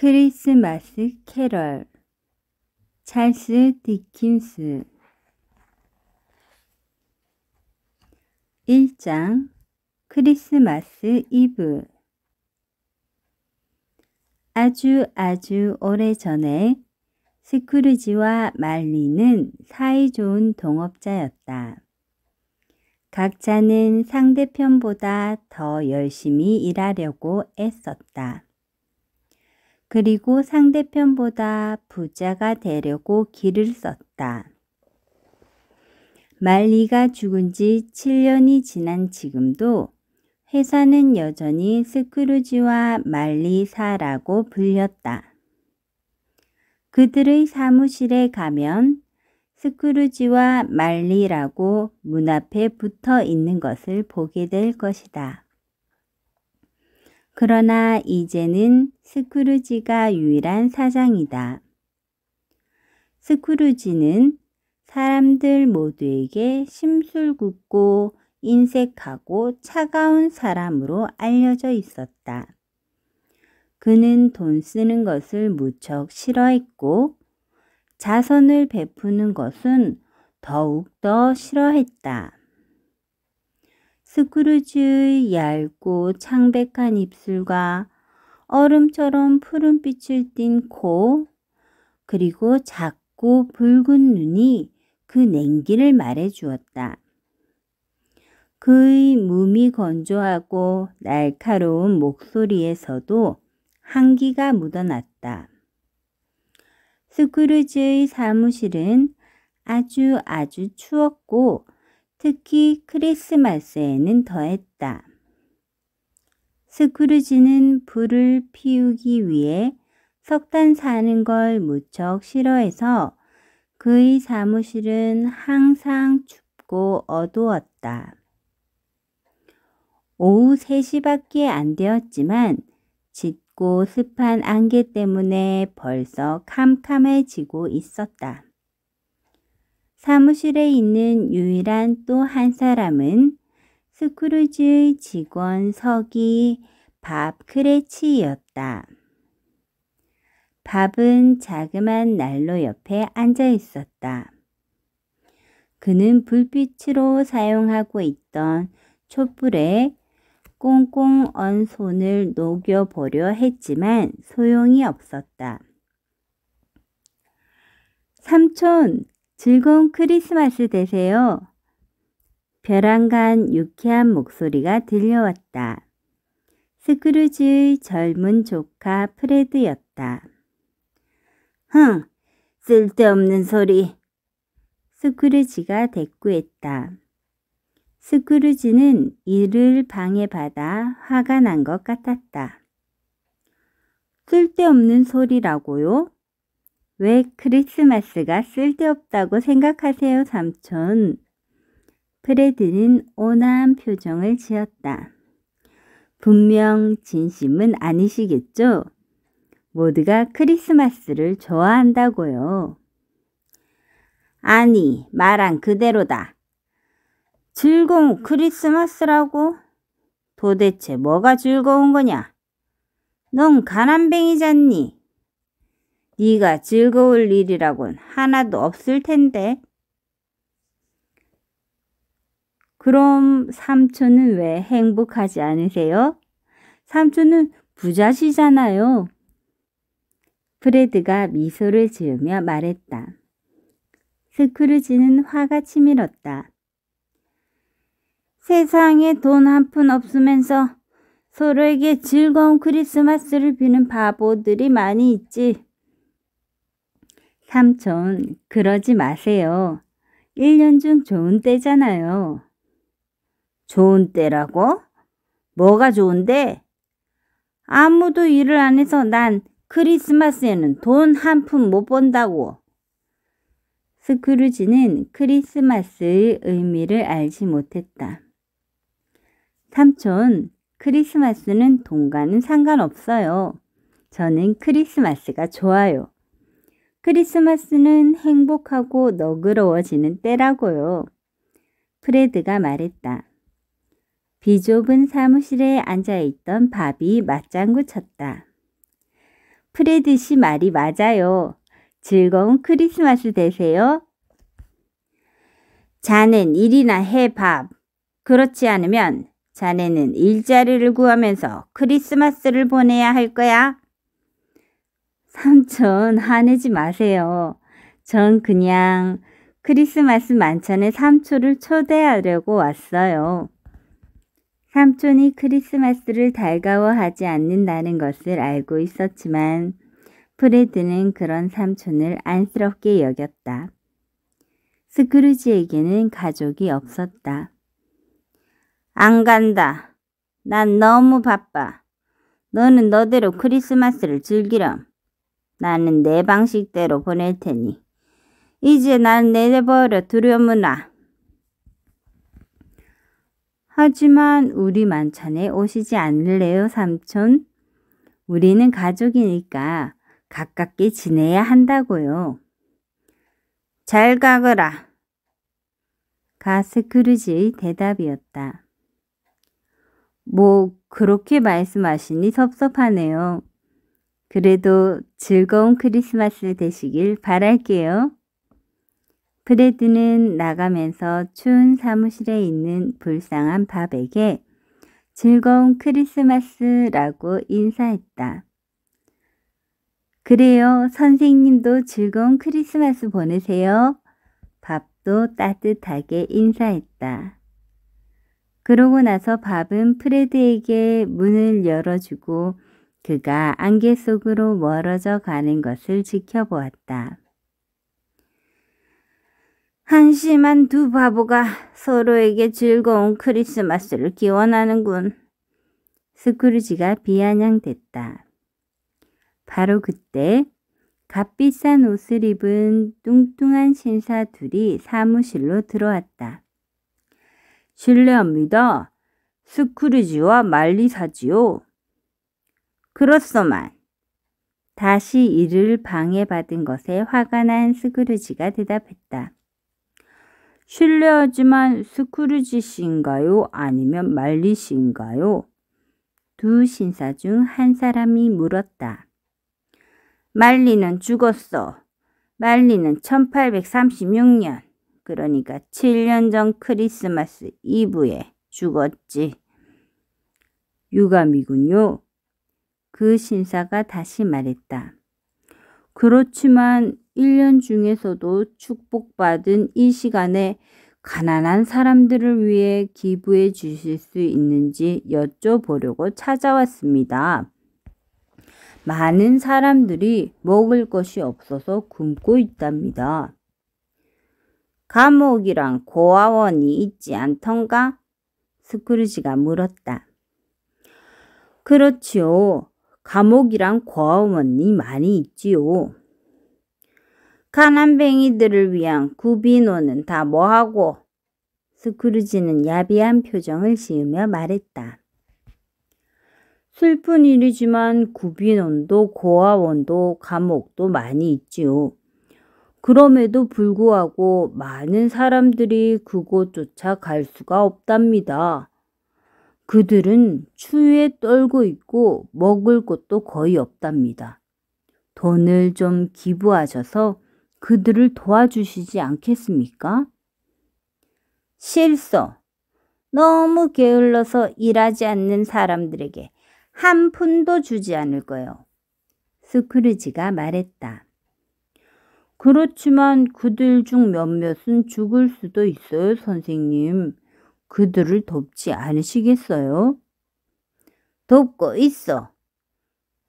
크리스마스 캐럴 찰스 디킨스 1장 크리스마스 이브 아주 아주 오래전에 스크루지와 말리는 사이좋은 동업자였다. 각자는 상대편보다 더 열심히 일하려고 애썼다. 그리고 상대편보다 부자가 되려고 길을 썼다. 말리가 죽은 지 7년이 지난 지금도 회사는 여전히 스크루지와 말리사라고 불렸다. 그들의 사무실에 가면 스크루지와 말리라고 문 앞에 붙어 있는 것을 보게 될 것이다. 그러나 이제는 스크루지가 유일한 사장이다. 스크루지는 사람들 모두에게 심술궂고 인색하고 차가운 사람으로 알려져 있었다. 그는 돈 쓰는 것을 무척 싫어했고 자선을 베푸는 것은 더욱더 싫어했다. 스크루즈의 얇고 창백한 입술과 얼음처럼 푸른빛을 띤 코, 그리고 작고 붉은 눈이 그 냉기를 말해 주었다. 그의 몸이 건조하고 날카로운 목소리에서도 한기가 묻어났다. 스크루즈의 사무실은 아주 아주 추웠고 특히 크리스마스에는 더했다. 스크루지는 불을 피우기 위해 석탄 사는 걸 무척 싫어해서 그의 사무실은 항상 춥고 어두웠다. 오후 3시밖에 안 되었지만 짙고 습한 안개 때문에 벌써 캄캄해지고 있었다. 사무실에 있는 유일한 또 한 사람은 스크루즈의 직원 서기 밥 크레치였다. 밥은 자그만 난로 옆에 앉아 있었다. 그는 불빛으로 사용하고 있던 촛불에 꽁꽁 언 손을 녹여보려 했지만 소용이 없었다. 삼촌, 즐거운 크리스마스 되세요. 벼랑간 유쾌한 목소리가 들려왔다. 스크루지의 젊은 조카 프레드였다. 흥, 쓸데없는 소리. 스크루지가 대꾸했다. 스크루지는 이를 방해받아 화가 난 것 같았다. 쓸데없는 소리라고요? 왜 크리스마스가 쓸데없다고 생각하세요, 삼촌? 프레드는 온화한 표정을 지었다. 분명 진심은 아니시겠죠? 모두가 크리스마스를 좋아한다고요. 아니, 말한 그대로다. 즐거운 크리스마스라고? 도대체 뭐가 즐거운 거냐? 넌 가난뱅이잖니? 네가 즐거울 일이라곤 하나도 없을 텐데. 그럼 삼촌은 왜 행복하지 않으세요? 삼촌은 부자시잖아요. 프레드가 미소를 지으며 말했다. 스크루지는 화가 치밀었다. 세상에 돈 한 푼 없으면서 서로에게 즐거운 크리스마스를 비는 바보들이 많이 있지. 삼촌, 그러지 마세요. 1년 중 좋은 때잖아요. 좋은 때라고? 뭐가 좋은데? 아무도 일을 안 해서 난 크리스마스에는 돈 한 푼 못 번다고. 스크루지는 크리스마스의 의미를 알지 못했다. 삼촌, 크리스마스는 돈과는 상관없어요. 저는 크리스마스가 좋아요. 크리스마스는 행복하고 너그러워지는 때라고요. 프레드가 말했다. 비좁은 사무실에 앉아있던 밥이 맞장구 쳤다. 프레드 씨 말이 맞아요. 즐거운 크리스마스 되세요. 자넨 일이나 해 밥. 그렇지 않으면 자네는 일자리를 구하면서 크리스마스를 보내야 할 거야. 삼촌 화내지 마세요. 전 그냥 크리스마스 만찬에 삼촌을 초대하려고 왔어요. 삼촌이 크리스마스를 달가워하지 않는다는 것을 알고 있었지만 프레드는 그런 삼촌을 안쓰럽게 여겼다. 스크루지에게는 가족이 없었다. 안 간다. 난 너무 바빠. 너는 너대로 크리스마스를 즐기렴. 나는 내 방식대로 보낼 테니. 이제 난 내버려 두려무나. 하지만 우리 만찬에 오시지 않을래요, 삼촌? 우리는 가족이니까 가깝게 지내야 한다고요. 잘 가거라. 가스크루지의 대답이었다. 뭐 그렇게 말씀하시니 섭섭하네요. 그래도 즐거운 크리스마스 되시길 바랄게요. 프레드는 나가면서 추운 사무실에 있는 불쌍한 밥에게 즐거운 크리스마스라고 인사했다. 그래요. 선생님도 즐거운 크리스마스 보내세요. 밥도 따뜻하게 인사했다. 그러고 나서 밥은 프레드에게 문을 열어주고 그가 안개 속으로 멀어져 가는 것을 지켜보았다. 한심한 두 바보가 서로에게 즐거운 크리스마스를 기원하는군. 스크루지가 비아냥댔다. 바로 그때 값비싼 옷을 입은 뚱뚱한 신사 둘이 사무실로 들어왔다. 실례합니다. 스크루지와 말리사지요. 그렇소만. 다시 이를 방해받은 것에 화가 난 스크루지가 대답했다. 실례하지만 스크루지 씨가요 아니면 말리 씨가요두 신사 중 한 사람이 물었다. 말리는 죽었어. 말리는 1836년, 그러니까 7년 전 크리스마스 이브에 죽었지. 유감이군요. 그 신사가 다시 말했다. 그렇지만 1년 중에서도 축복받은 이 시간에 가난한 사람들을 위해 기부해 주실 수 있는지 여쭤보려고 찾아왔습니다. 많은 사람들이 먹을 것이 없어서 굶고 있답니다. 감옥이랑 고아원이 있지 않던가? 스크루지가 물었다. 그렇지요. 감옥이랑 고아원이 많이 있지요. 가난뱅이들을 위한 구비노는 다 뭐하고? 스크루지는 야비한 표정을 지으며 말했다. 슬픈 일이지만 구비논도 고아원도 감옥도 많이 있지요. 그럼에도 불구하고 많은 사람들이 그곳조차 갈 수가 없답니다. 그들은 추위에 떨고 있고 먹을 것도 거의 없답니다. 돈을 좀 기부하셔서 그들을 도와주시지 않겠습니까? 실소. 너무 게을러서 일하지 않는 사람들에게 한 푼도 주지 않을 거예요. 스크루지가 말했다. 그렇지만 그들 중 몇몇은 죽을 수도 있어요, 선생님. 그들을 돕지 않으시겠어요? 돕고 있어.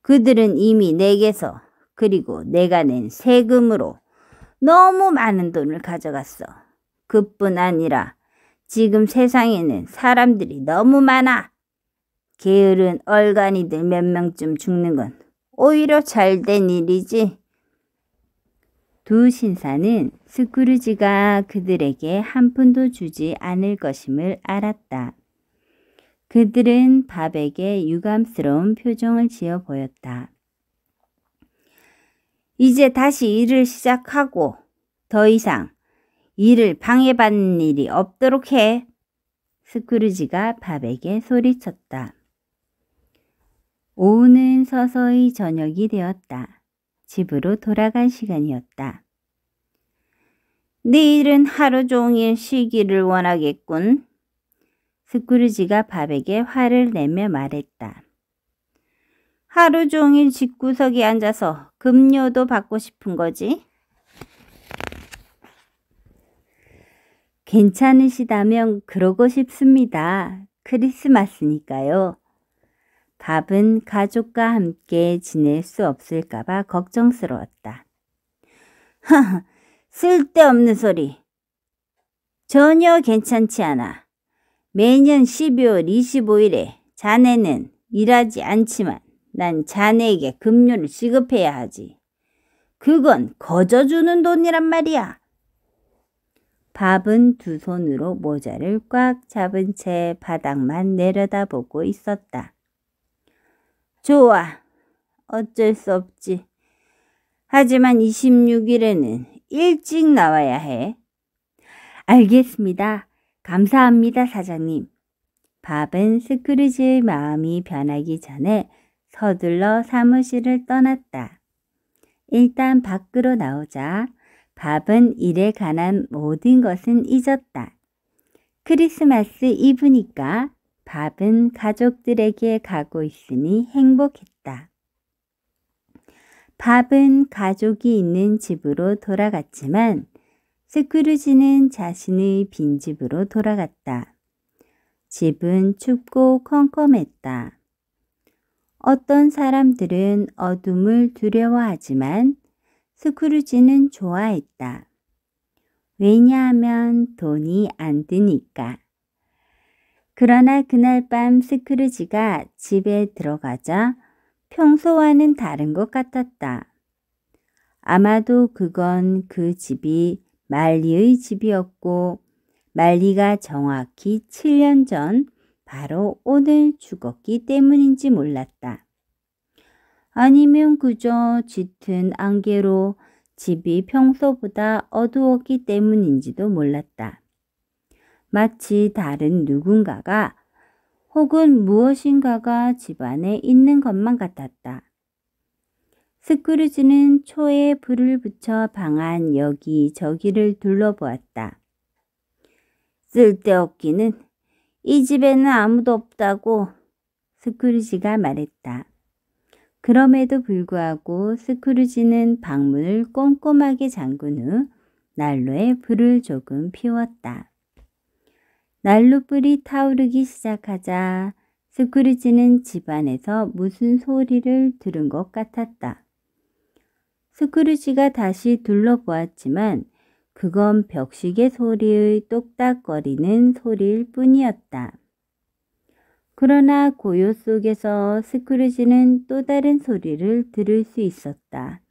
그들은 이미 내게서 그리고 내가 낸 세금으로 너무 많은 돈을 가져갔어. 그뿐 아니라 지금 세상에는 사람들이 너무 많아. 게으른 얼간이들 몇 명쯤 죽는 건 오히려 잘된 일이지. 두 신사는 스크루지가 그들에게 한 푼도 주지 않을 것임을 알았다. 그들은 밥에게 유감스러운 표정을 지어 보였다. 이제 다시 일을 시작하고 더 이상 일을 방해받는 일이 없도록 해. 스크루지가 밥에게 소리쳤다. 오후는 서서히 저녁이 되었다. 집으로 돌아간 시간이었다. 내일은 하루 종일 쉬기를 원하겠군. 스쿠르지가 밥에게 화를 내며 말했다. 하루 종일 집구석에 앉아서 급료도 받고 싶은 거지? 괜찮으시다면 그러고 싶습니다. 크리스마스니까요. 밥은 가족과 함께 지낼 수 없을까봐 걱정스러웠다. 하하, 쓸데없는 소리. 전혀 괜찮지 않아. 매년 12월 25일에 자네는 일하지 않지만 난 자네에게 급료를 지급해야 하지. 그건 거저 주는 돈이란 말이야. 밥은 두 손으로 모자를 꽉 잡은 채 바닥만 내려다보고 있었다. 좋아. 어쩔 수 없지. 하지만 26일에는 일찍 나와야 해. 알겠습니다. 감사합니다, 사장님. 밥은 스크루지의 마음이 변하기 전에 서둘러 사무실을 떠났다. 일단 밖으로 나오자 밥은 일에 관한 모든 것은 잊었다. 크리스마스 이브니까 밥은 가족들에게 가고 있으니 행복했다. 밥은 가족이 있는 집으로 돌아갔지만 스크루지는 자신의 빈집으로 돌아갔다. 집은 춥고 컴컴했다. 어떤 사람들은 어둠을 두려워하지만 스크루지는 좋아했다. 왜냐하면 돈이 안 드니까. 그러나 그날 밤 스크루지가 집에 들어가자 평소와는 다른 것 같았다. 아마도 그건 그 집이 말리의 집이었고 말리가 정확히 7년 전 바로 오늘 죽었기 때문인지 몰랐다. 아니면 그저 짙은 안개로 집이 평소보다 어두웠기 때문인지도 몰랐다. 마치 다른 누군가가 혹은 무엇인가가 집안에 있는 것만 같았다. 스크루지는 초에 불을 붙여 방 안 여기저기를 둘러보았다. 쓸데없기는 이 집에는 아무도 없다고 스크루지가 말했다. 그럼에도 불구하고 스크루지는 방문을 꼼꼼하게 잠근 후 난로에 불을 조금 피웠다. 난로불이 타오르기 시작하자 스크루지는 집안에서 무슨 소리를 들은 것 같았다. 스크루지가 다시 둘러보았지만 그건 벽시계 소리의 똑딱거리는 소리일 뿐이었다. 그러나 고요 속에서 스크루지는 또 다른 소리를 들을 수 있었다.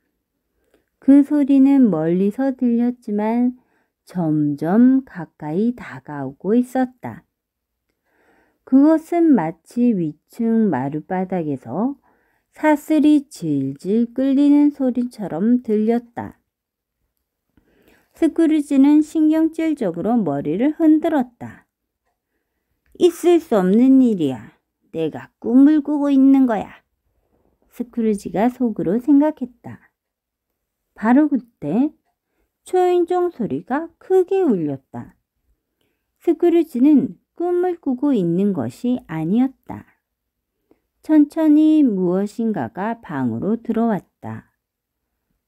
그 소리는 멀리서 들렸지만 점점 가까이 다가오고 있었다. 그것은 마치 위층 마룻바닥에서 사슬이 질질 끌리는 소리처럼 들렸다. 스크루지는 신경질적으로 머리를 흔들었다. 있을 수 없는 일이야. 내가 꿈을 꾸고 있는 거야. 스크루지가 속으로 생각했다. 바로 그때 초인종 소리가 크게 울렸다. 스크루지는 꿈을 꾸고 있는 것이 아니었다. 천천히 무엇인가가 방으로 들어왔다.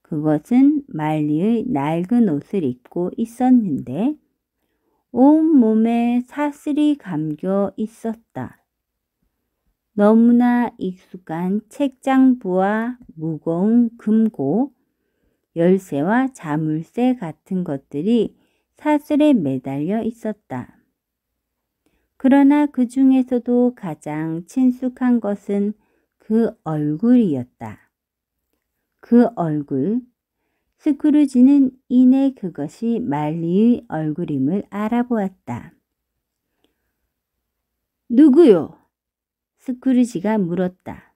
그것은 말리의 낡은 옷을 입고 있었는데 온몸에 사슬이 감겨 있었다. 너무나 익숙한 책장부와 무거운 금고, 열쇠와 자물쇠 같은 것들이 사슬에 매달려 있었다. 그러나 그 중에서도 가장 친숙한 것은 그 얼굴이었다. 그 얼굴, 스크루지는 이내 그것이 말리의 얼굴임을 알아보았다. 누구요? 스크루지가 물었다.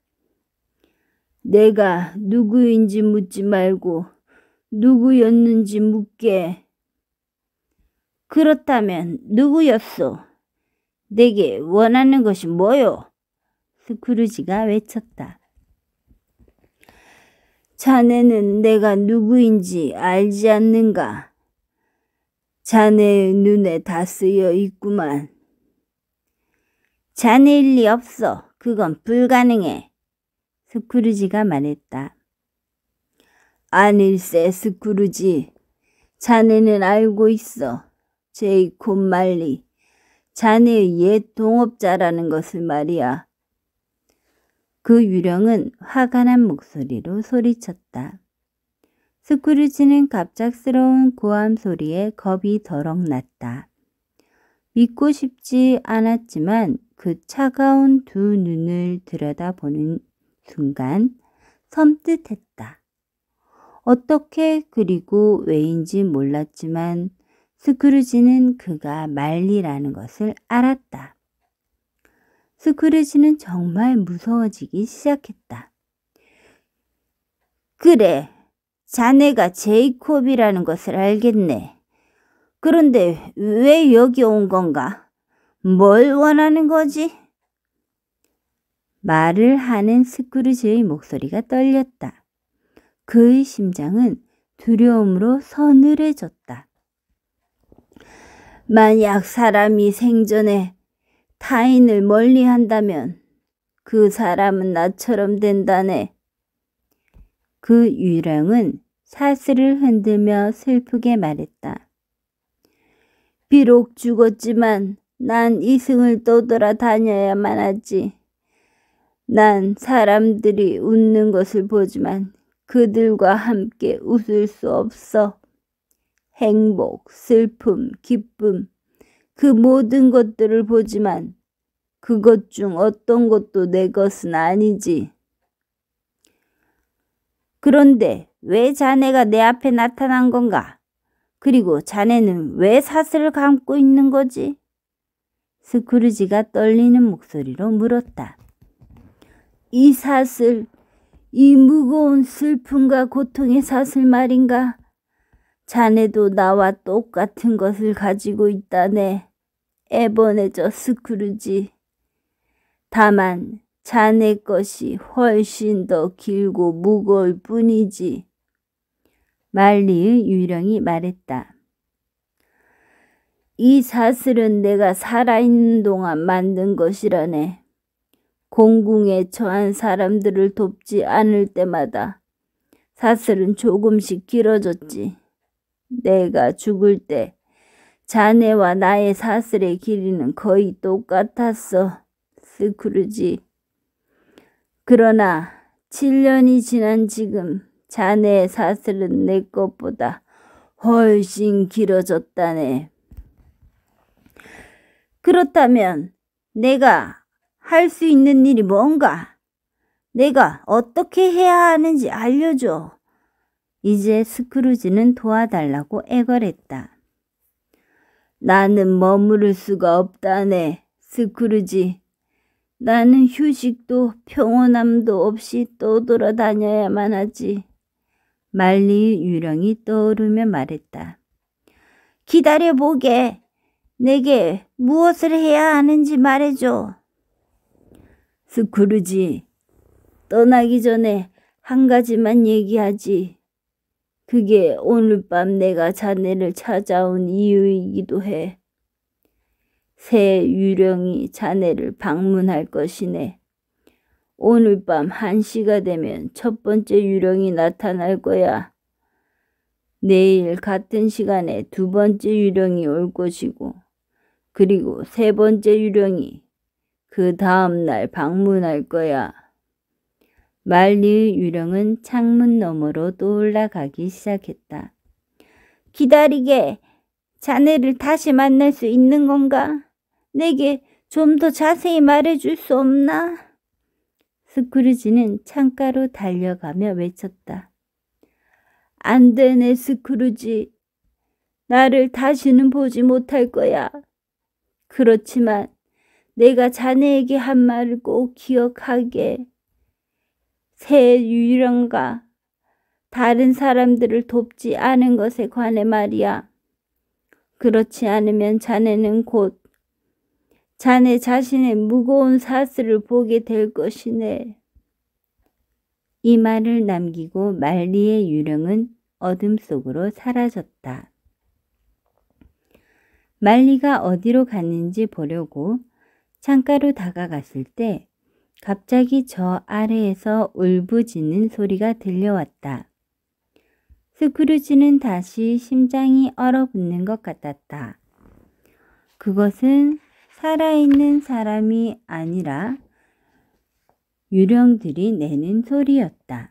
내가 누구인지 묻지 말고 누구였는지 묻게. 그렇다면 누구였소? 내게 원하는 것이 뭐요? 스크루지가 외쳤다. 자네는 내가 누구인지 알지 않는가? 자네의 눈에 다 쓰여 있구만. 자네일 리 없어. 그건 불가능해. 스크루지가 말했다. 아닐세 스크루지. 자네는 알고 있어. 제이콥 말리. 자네의 옛 동업자라는 것을 말이야. 그 유령은 화가 난 목소리로 소리쳤다. 스크루지는 갑작스러운 고함 소리에 겁이 더럭 났다. 믿고 싶지 않았지만 그 차가운 두 눈을 들여다보는 순간 섬뜩했다. 어떻게 그리고 왜인지 몰랐지만 스크루지는 그가 말리라는 것을 알았다. 스크루지는 정말 무서워지기 시작했다. 그래, 자네가 제이콥이라는 것을 알겠네. 그런데 왜 여기 온 건가? 뭘 원하는 거지? 말을 하는 스크루지의 목소리가 떨렸다. 그의 심장은 두려움으로 서늘해졌다. 만약 사람이 생전에 타인을 멀리 한다면 그 사람은 나처럼 된다네. 그 유령은 사슬을 흔들며 슬프게 말했다. 비록 죽었지만 난 이승을 떠돌아 다녀야만 하지. 난 사람들이 웃는 것을 보지만 그들과 함께 웃을 수 없어. 행복, 슬픔, 기쁨, 그 모든 것들을 보지만 그것 중 어떤 것도 내 것은 아니지. 그런데 왜 자네가 내 앞에 나타난 건가? 그리고 자네는 왜 사슬을 감고 있는 거지? 스크루지가 떨리는 목소리로 물었다. 이 사슬, 이 무거운 슬픔과 고통의 사슬 말인가? 자네도 나와 똑같은 것을 가지고 있다네. 에번해저 스크루지. 다만 자네 것이 훨씬 더 길고 무거울 뿐이지. 말리의 유령이 말했다. 이 사슬은 내가 살아있는 동안 만든 것이라네. 공궁에 처한 사람들을 돕지 않을 때마다 사슬은 조금씩 길어졌지. 내가 죽을 때 자네와 나의 사슬의 길이는 거의 똑같았어, 스크루지. 그러나 7년이 지난 지금 자네의 사슬은 내 것보다 훨씬 길어졌다네. 그렇다면 내가 할수 있는 일이 뭔가? 내가 어떻게 해야 하는지 알려줘. 이제 스크루지는 도와달라고 애걸했다. 나는 머무를 수가 없다네, 스크루지. 나는 휴식도 평온함도 없이 떠돌아다녀야만 하지. 말리의 유령이 떠오르며 말했다. 기다려보게. 내게 무엇을 해야 하는지 말해줘. 그러지. 떠나기 전에 한 가지만 얘기하지. 그게 오늘 밤 내가 자네를 찾아온 이유이기도 해. 새 유령이 자네를 방문할 것이네. 오늘 밤 1시가 되면 첫 번째 유령이 나타날 거야. 내일 같은 시간에 두 번째 유령이 올 것이고, 그리고 세 번째 유령이 그 다음 날 방문할 거야. 말리의 유령은 창문 너머로 떠 올라가기 시작했다. 기다리게! 자네를 다시 만날 수 있는 건가? 내게 좀 더 자세히 말해줄 수 없나? 스크루지는 창가로 달려가며 외쳤다. 안 되네, 스크루지. 나를 다시는 보지 못할 거야. 그렇지만 내가 자네에게 한 말을 꼭 기억하게. 새유령과 다른 사람들을 돕지 않은 것에 관해 말이야. 그렇지 않으면 자네는 곧 자네 자신의 무거운 사슬을 보게 될 것이네. 이 말을 남기고 말리의 유령은 어둠 속으로 사라졌다. 말리가 어디로 갔는지 보려고 창가로 다가갔을 때 갑자기 저 아래에서 울부짖는 소리가 들려왔다. 스크루지는 다시 심장이 얼어붙는 것 같았다. 그것은 살아있는 사람이 아니라 유령들이 내는 소리였다.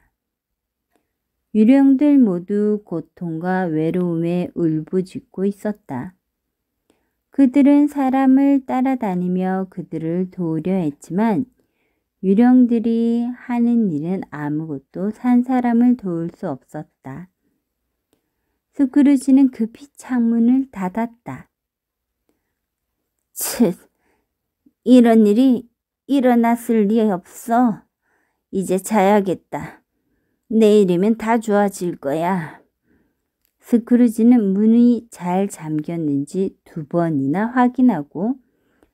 유령들 모두 고통과 외로움에 울부짖고 있었다. 그들은 사람을 따라다니며 그들을 도우려 했지만 유령들이 하는 일은 아무것도 산 사람을 도울 수 없었다. 스크루지는 급히 창문을 닫았다. 칫, 이런 일이 일어났을 리 없어. 이제 자야겠다. 내일이면 다 좋아질 거야. 스크루지는 문이 잘 잠겼는지 두 번이나 확인하고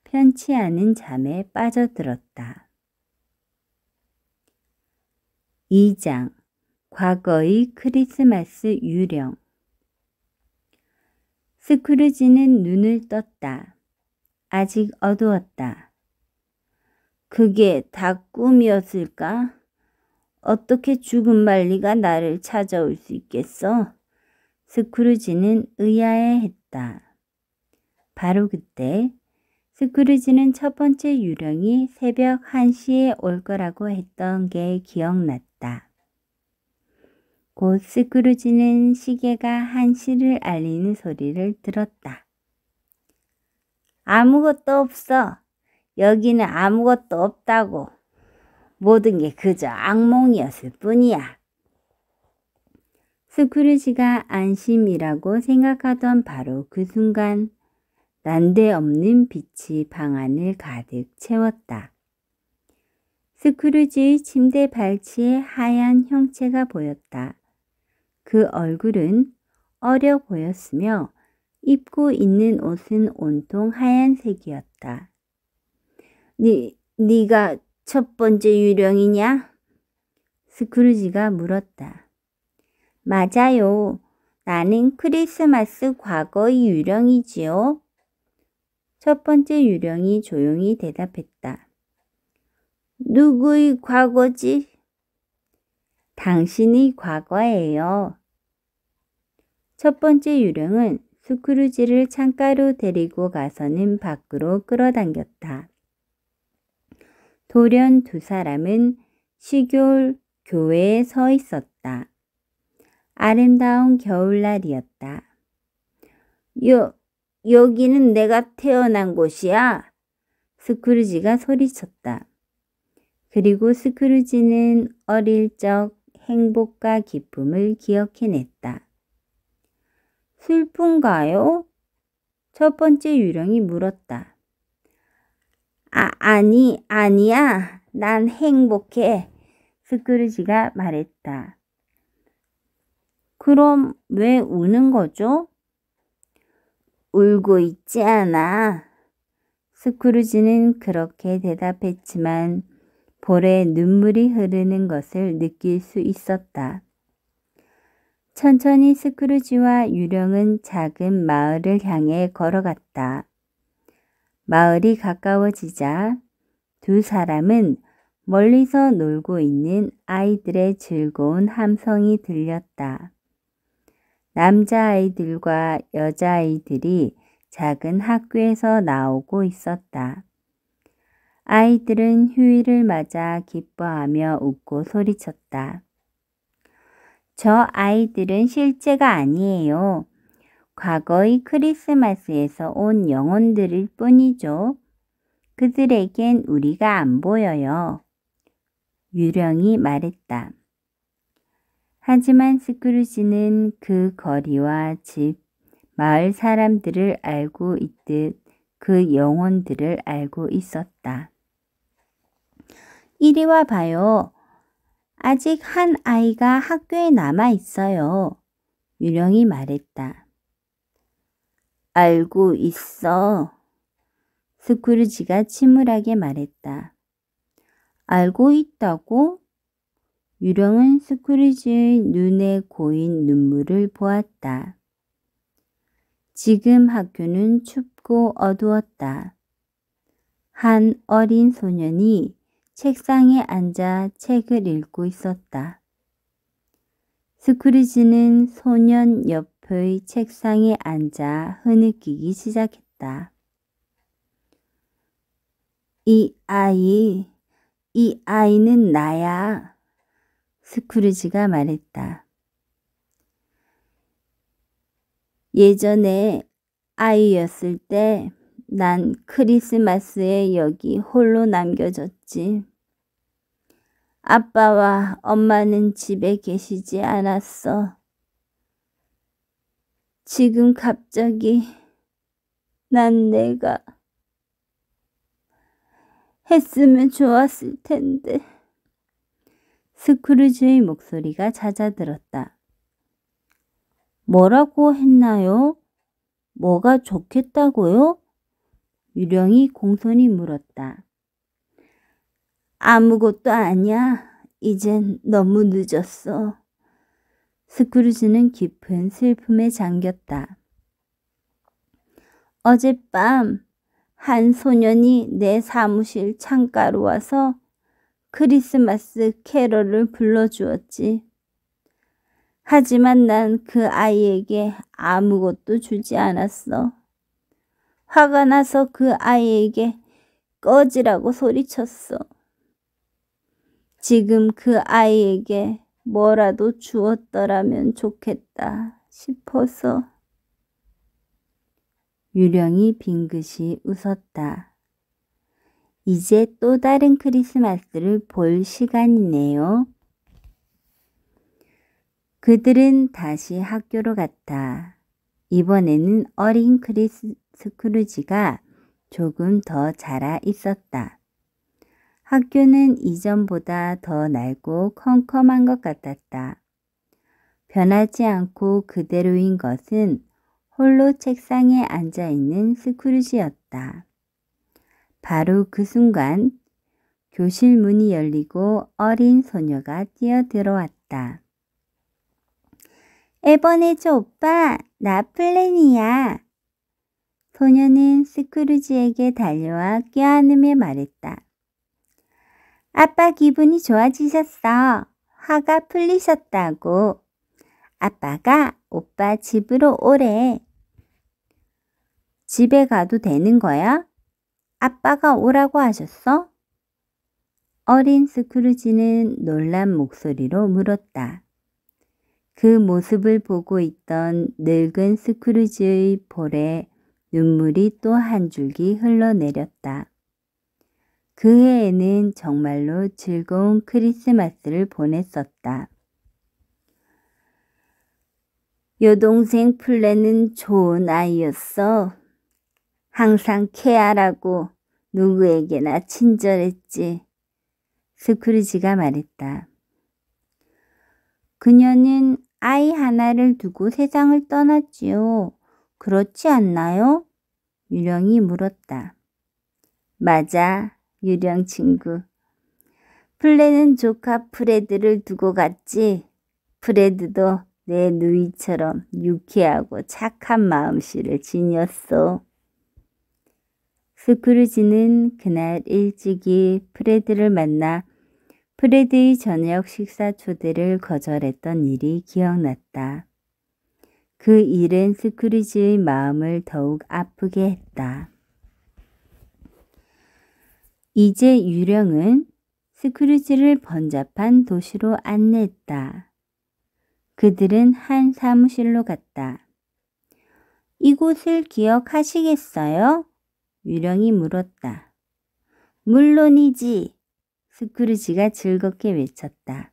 편치 않은 잠에 빠져들었다. 2장 과거의 크리스마스 유령 스크루지는 눈을 떴다. 아직 어두웠다. 그게 다 꿈이었을까? 어떻게 죽은 말리가 나를 찾아올 수 있겠어? 스크루지는 의아해했다. 바로 그때 스크루지는 첫 번째 유령이 새벽 1시에 올 거라고 했던 게 기억났다. 곧 스크루지는 시계가 1시를 알리는 소리를 들었다. 아무것도 없어. 여기는 아무것도 없다고. 모든 게 그저 악몽이었을 뿐이야. 스크루지가 안심이라고 생각하던 바로 그 순간 난데없는 빛이 방 안을 가득 채웠다. 스크루지 의 침대 발치에 하얀 형체가 보였다. 그 얼굴은 어려 보였으며 입고 있는 옷은 온통 하얀색이었다. 니, 네가 첫 번째 유령이냐? 스크루지가 물었다. 맞아요. 나는 크리스마스 과거의 유령이지요. 첫 번째 유령이 조용히 대답했다. 누구의 과거지? 당신의 과거예요. 첫 번째 유령은 스크루지를 창가로 데리고 가서는 밖으로 끌어당겼다. 돌연 두 사람은 시골 교회에 서 있었다. 아름다운 겨울날이었다. 요, 여기는 내가 태어난 곳이야. 스크루지가 소리쳤다. 그리고 스크루지는 어릴 적 행복과 기쁨을 기억해냈다. 슬픈가요? 첫 번째 유령이 물었다. 아, 아니, 아니야. 난 행복해. 스크루지가 말했다. 그럼 왜 우는 거죠? 울고 있지 않아. 스크루지는 그렇게 대답했지만 볼에 눈물이 흐르는 것을 느낄 수 있었다. 천천히 스크루지와 유령은 작은 마을을 향해 걸어갔다. 마을이 가까워지자 두 사람은 멀리서 놀고 있는 아이들의 즐거운 함성이 들렸다. 남자아이들과 여자아이들이 작은 학교에서 나오고 있었다. 아이들은 휴일을 맞아 기뻐하며 웃고 소리쳤다. 저 아이들은 실제가 아니에요. 과거의 크리스마스에서 온 영혼들일 뿐이죠. 그들에겐 우리가 안 보여요. 유령이 말했다. 하지만 스크루지는 그 거리와 집, 마을 사람들을 알고 있듯 그 영혼들을 알고 있었다. 이리 와봐요. 아직 한 아이가 학교에 남아 있어요. 유령이 말했다. 알고 있어. 스크루지가 침울하게 말했다. 알고 있다고? 유령은 스크루지의 눈에 고인 눈물을 보았다. 지금 학교는 춥고 어두웠다. 한 어린 소년이 책상에 앉아 책을 읽고 있었다. 스크루지는 소년 옆의 책상에 앉아 흐느끼기 시작했다. 이 아이, 이 아이는 나야. 스크루지가 말했다. 예전에 아이였을 때 난 크리스마스에 여기 홀로 남겨졌지. 아빠와 엄마는 집에 계시지 않았어. 지금 갑자기 난 내가 했으면 좋았을 텐데. 스크루즈의 목소리가 찾아들었다. 뭐라고 했나요? 뭐가 좋겠다고요? 유령이 공손히 물었다. 아무것도 아니야. 이젠 너무 늦었어. 스크루즈는 깊은 슬픔에 잠겼다. 어젯밤 한 소년이 내 사무실 창가로 와서 크리스마스 캐럴을 불러주었지. 하지만 난 그 아이에게 아무것도 주지 않았어. 화가 나서 그 아이에게 꺼지라고 소리쳤어. 지금 그 아이에게 뭐라도 주었더라면 좋겠다 싶어서. 유령이 빙긋이 웃었다. 이제 또 다른 크리스마스를 볼 시간이네요. 그들은 다시 학교로 갔다. 이번에는 어린 크리스 스크루지가 조금 더 자라 있었다. 학교는 이전보다 더 낡고 컴컴한 것 같았다. 변하지 않고 그대로인 것은 홀로 책상에 앉아 있는 스크루지였다. 바로 그 순간 교실 문이 열리고 어린 소녀가 뛰어들어왔다. 에번해줘 오빠, 나 플랜이야. 소녀는 스크루지에게 달려와 껴안으며 말했다. 아빠 기분이 좋아지셨어. 화가 풀리셨다고. 아빠가 오빠 집으로 오래. 집에 가도 되는 거야? 아빠가 오라고 하셨어? 어린 스크루지는 놀란 목소리로 물었다. 그 모습을 보고 있던 늙은 스크루지의 볼에 눈물이 또 한 줄기 흘러내렸다. 그 해에는 정말로 즐거운 크리스마스를 보냈었다. 여동생 플랜은 좋은 아이였어. 항상 케아하고 누구에게나 친절했지. 스크루지가 말했다. 그녀는 아이 하나를 두고 세상을 떠났지요. 그렇지 않나요? 유령이 물었다. 맞아, 유령 친구. 플레는 조카 프레드를 두고 갔지. 프레드도 내 누이처럼 유쾌하고 착한 마음씨를 지녔어. 스크루지는 그날 일찍이 프레드를 만나 프레드의 저녁 식사 초대를 거절했던 일이 기억났다. 그 일은 스크루지의 마음을 더욱 아프게 했다. 이제 유령은 스크루지를 번잡한 도시로 안내했다. 그들은 한 사무실로 갔다. 이곳을 기억하시겠어요? 유령이 물었다. 물론이지. 스크루지가 즐겁게 외쳤다.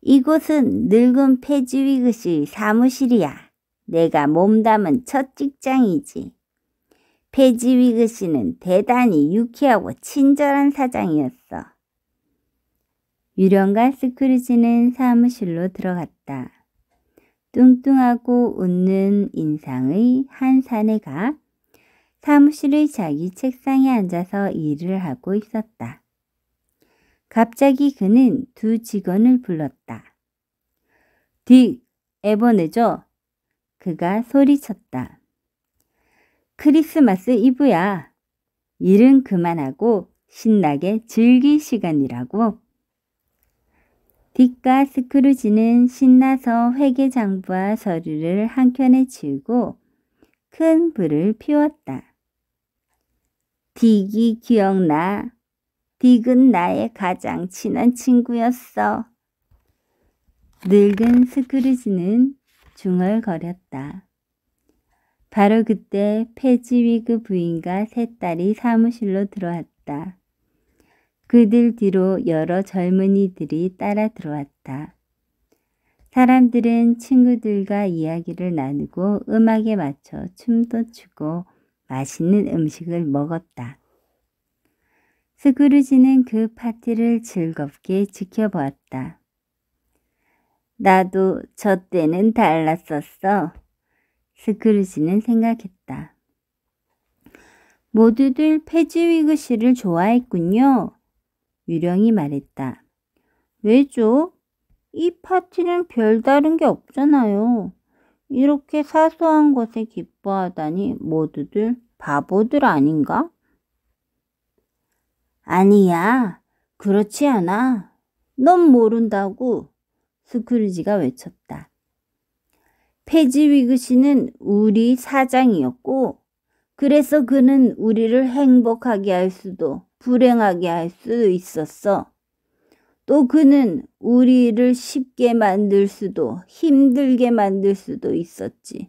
이곳은 늙은 페지위그씨 사무실이야. 내가 몸담은 첫 직장이지. 페지위그 씨는 대단히 유쾌하고 친절한 사장이었어. 유령과 스크루지는 사무실로 들어갔다. 뚱뚱하고 웃는 인상의 한 사내가 사무실의 자기 책상에 앉아서 일을 하고 있었다. 갑자기 그는 두 직원을 불렀다. 딕, 에버 내줘. 그가 소리쳤다. 크리스마스 이브야. 일은 그만하고 신나게 즐길 시간이라고. 딕과 스크루지는 신나서 회계장부와 서류를 한켠에 치우고 큰 불을 피웠다. 딕이 기억나. 딕은 나의 가장 친한 친구였어. 늙은 스크루지는 중얼거렸다. 바로 그때 페지위그 부인과 세 딸이 사무실로 들어왔다. 그들 뒤로 여러 젊은이들이 따라 들어왔다. 사람들은 친구들과 이야기를 나누고 음악에 맞춰 춤도 추고 맛있는 음식을 먹었다. 스크루지는그 파티를 즐겁게 지켜보았다. 나도 저 때는 달랐었어. 스크루지는 생각했다. 모두들 패지위그 씨를 좋아했군요. 유령이 말했다. 왜죠? 이 파티는 별다른 게 없잖아요. 이렇게 사소한 것에 기뻐하다니 모두들 바보들 아닌가? 아니야. 그렇지 않아. 넌 모른다고 스크루지가 외쳤다. 페지위그 씨는 우리 사장이었고 그래서 그는 우리를 행복하게 할 수도 불행하게 할 수도 있었어. 또 그는 우리를 쉽게 만들 수도 힘들게 만들 수도 있었지.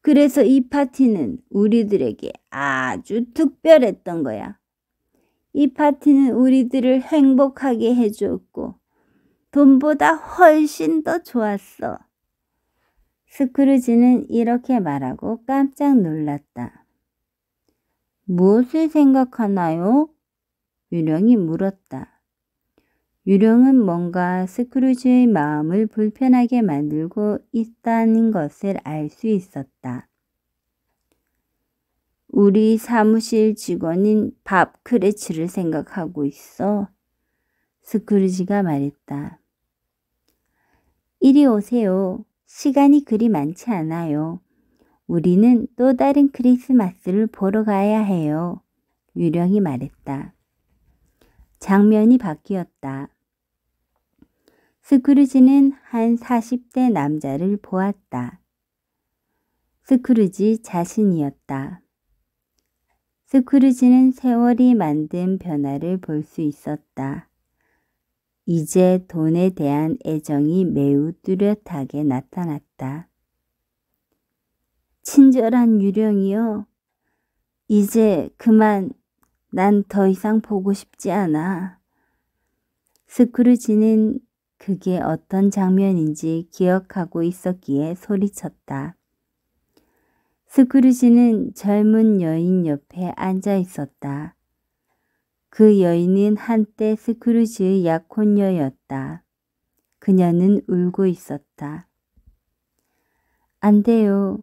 그래서 이 파티는 우리들에게 아주 특별했던 거야. 이 파티는 우리들을 행복하게 해줬고 돈보다 훨씬 더 좋았어. 스크루지는 이렇게 말하고 깜짝 놀랐다. 무엇을 생각하나요? 유령이 물었다. 유령은 뭔가 스크루지의 마음을 불편하게 만들고 있다는 것을 알 수 있었다. 우리 사무실 직원인 밥 크레치를 생각하고 있어. 스크루지가 말했다. 이리 오세요. 시간이 그리 많지 않아요. 우리는 또 다른 크리스마스를 보러 가야 해요. 유령이 말했다. 장면이 바뀌었다. 스크루지는 한 40대 남자를 보았다. 스크루지 자신이었다. 스크루지는 세월이 만든 변화를 볼 수 있었다. 이제 돈에 대한 애정이 매우 뚜렷하게 나타났다. 친절한 유령이요 이제 그만 난 더 이상 보고 싶지 않아. 스크루지는 그게 어떤 장면인지 기억하고 있었기에 소리쳤다. 스크루지는 젊은 여인 옆에 앉아 있었다. 그 여인은 한때 스크루지의 약혼녀였다. 그녀는 울고 있었다. 안 돼요.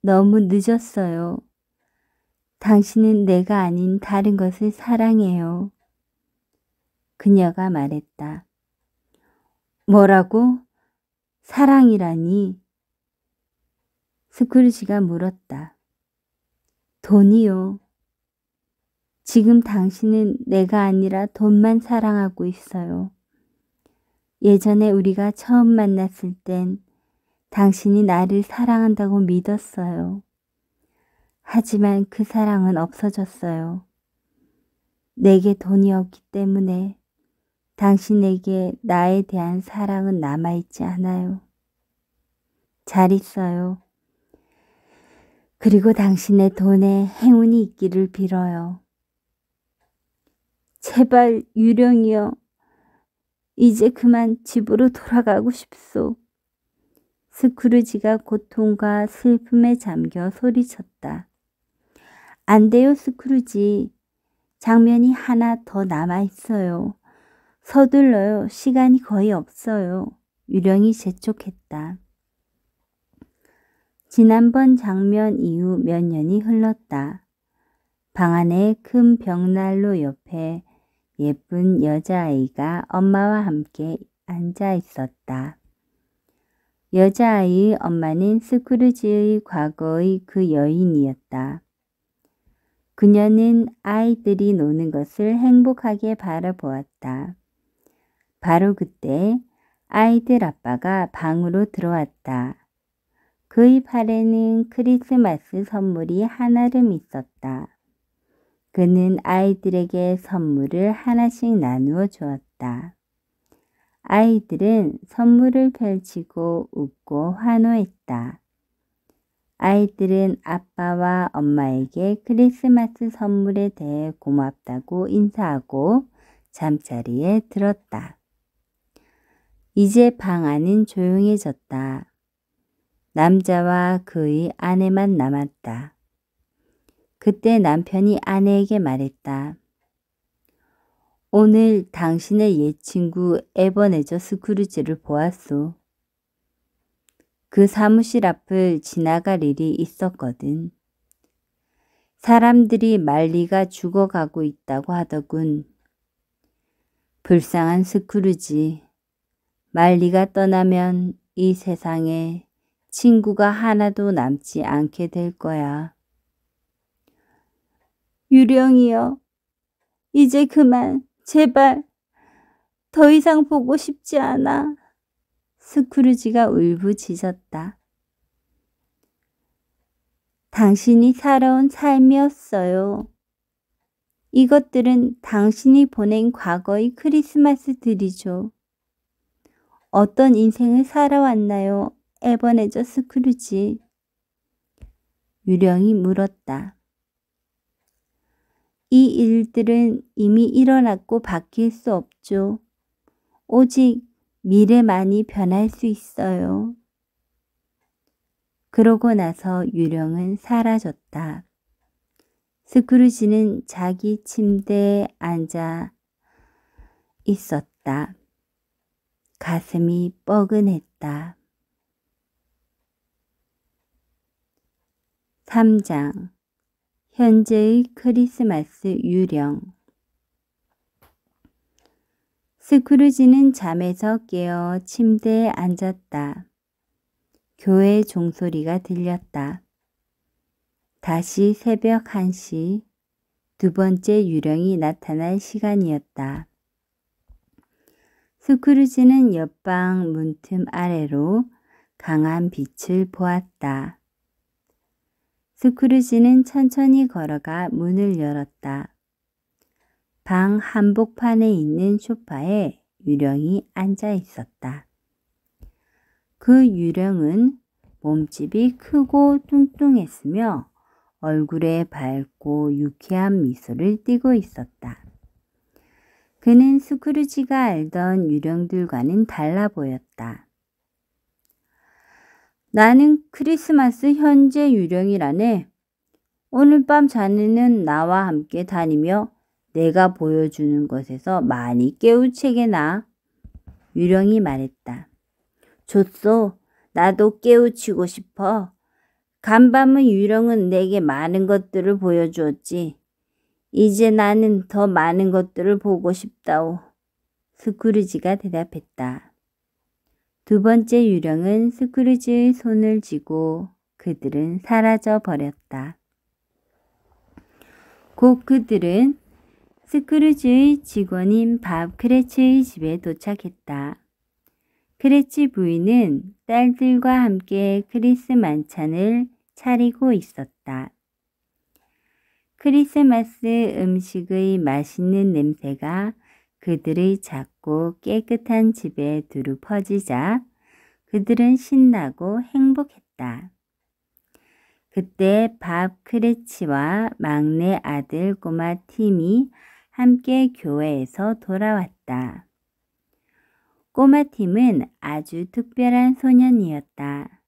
너무 늦었어요. 당신은 내가 아닌 다른 것을 사랑해요. 그녀가 말했다. 뭐라고? 사랑이라니? 스크루지가 물었다. 돈이요. 지금 당신은 내가 아니라 돈만 사랑하고 있어요. 예전에 우리가 처음 만났을 땐 당신이 나를 사랑한다고 믿었어요. 하지만 그 사랑은 없어졌어요. 내게 돈이 없기 때문에 당신에게 나에 대한 사랑은 남아있지 않아요. 잘 있어요. 그리고 당신의 돈에 행운이 있기를 빌어요. 제발 유령이여 이제 그만 집으로 돌아가고 싶소. 스크루지가 고통과 슬픔에 잠겨 소리쳤다. 안 돼요 스크루지. 장면이 하나 더 남아있어요. 서둘러요. 시간이 거의 없어요. 유령이 재촉했다. 지난번 장면 이후 몇 년이 흘렀다. 방 안에 큰 벽난로 옆에 예쁜 여자아이가 엄마와 함께 앉아 있었다. 여자아이의 엄마는 스크루지의 과거의 그 여인이었다. 그녀는 아이들이 노는 것을 행복하게 바라보았다. 바로 그때 아이들 아빠가 방으로 들어왔다. 그의 팔에는 크리스마스 선물이 하나름 있었다. 그는 아이들에게 선물을 하나씩 나누어 주었다. 아이들은 선물을 펼치고 웃고 환호했다. 아이들은 아빠와 엄마에게 크리스마스 선물에 대해 고맙다고 인사하고 잠자리에 들었다. 이제 방 안은 조용해졌다. 남자와 그의 아내만 남았다. 그때 남편이 아내에게 말했다. 오늘 당신의 옛 친구 에버네저 스크루지를 보았소. 그 사무실 앞을 지나갈 일이 있었거든. 사람들이 말리가 죽어가고 있다고 하더군. 불쌍한 스크루지. 말리가 떠나면 이 세상에 친구가 하나도 남지 않게 될 거야. 유령이여, 이제 그만, 제발, 더 이상 보고 싶지 않아. 스크루지가 울부짖었다. 당신이 살아온 삶이었어요. 이것들은 당신이 보낸 과거의 크리스마스들이죠. 어떤 인생을 살아왔나요? 에버네저 스크루지. 유령이 물었다. 이 일들은 이미 일어났고 바뀔 수 없죠. 오직 미래만이 변할 수 있어요. 그러고 나서 유령은 사라졌다. 스크루지는 자기 침대에 앉아 있었다. 가슴이 뻐근했다. 3장 현재의 크리스마스 유령 스크루지는 잠에서 깨어 침대에 앉았다. 교회 종소리가 들렸다. 다시 새벽 1시 두 번째 유령이 나타날 시간이었다. 스크루지는 옆방 문틈 아래로 강한 빛을 보았다. 스크루지는 천천히 걸어가 문을 열었다. 방 한복판에 있는 소파에 유령이 앉아 있었다. 그 유령은 몸집이 크고 뚱뚱했으며 얼굴에 밝고 유쾌한 미소를 띠고 있었다. 그는 스크루지가 알던 유령들과는 달라 보였다. 나는 크리스마스 현재 유령이라네. 오늘 밤 자네는 나와 함께 다니며 내가 보여주는 것에서 많이 깨우치게나. 유령이 말했다. 좋소. 나도 깨우치고 싶어. 간밤은 유령은 내게 많은 것들을 보여주었지. 이제 나는 더 많은 것들을 보고 싶다오. 스크루지가 대답했다. 두 번째 유령은 스크루지의 손을 쥐고 그들은 사라져 버렸다. 곧 그들은 스크루지의 직원인 밥 크레츠의 집에 도착했다. 크레츠 부인은 딸들과 함께 크리스 만찬을 차리고 있었다. 크리스마스 음식의 맛있는 냄새가 그들의 작고 깨끗한 집에 두루 퍼지자 그들은 신나고 행복했다. 그때 밥 크레치와 막내 아들 꼬마 팀이 함께 교회에서 돌아왔다. 꼬마 팀은 아주 특별한 소년이었다.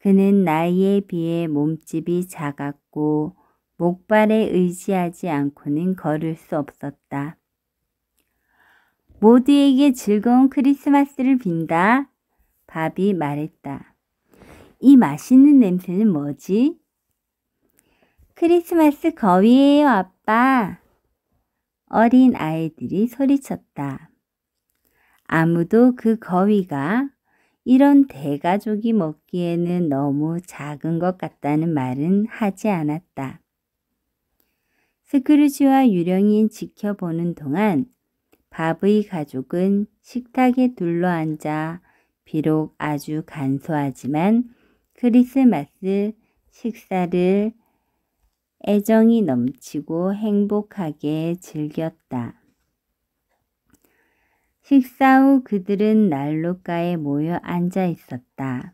그는 나이에 비해 몸집이 작았고 목발에 의지하지 않고는 걸을 수 없었다. 모두에게 즐거운 크리스마스를 빈다. 밥이 말했다. 이 맛있는 냄새는 뭐지? 크리스마스 거위예요, 아빠. 어린 아이들이 소리쳤다. 아무도 그 거위가 이런 대가족이 먹기에는 너무 작은 것 같다는 말은 하지 않았다. 스크루지와 유령인 지켜보는 동안 밥의 가족은 식탁에 둘러앉아 비록 아주 간소하지만 크리스마스 식사를 애정이 넘치고 행복하게 즐겼다. 식사 후 그들은 난로가에 모여 앉아 있었다.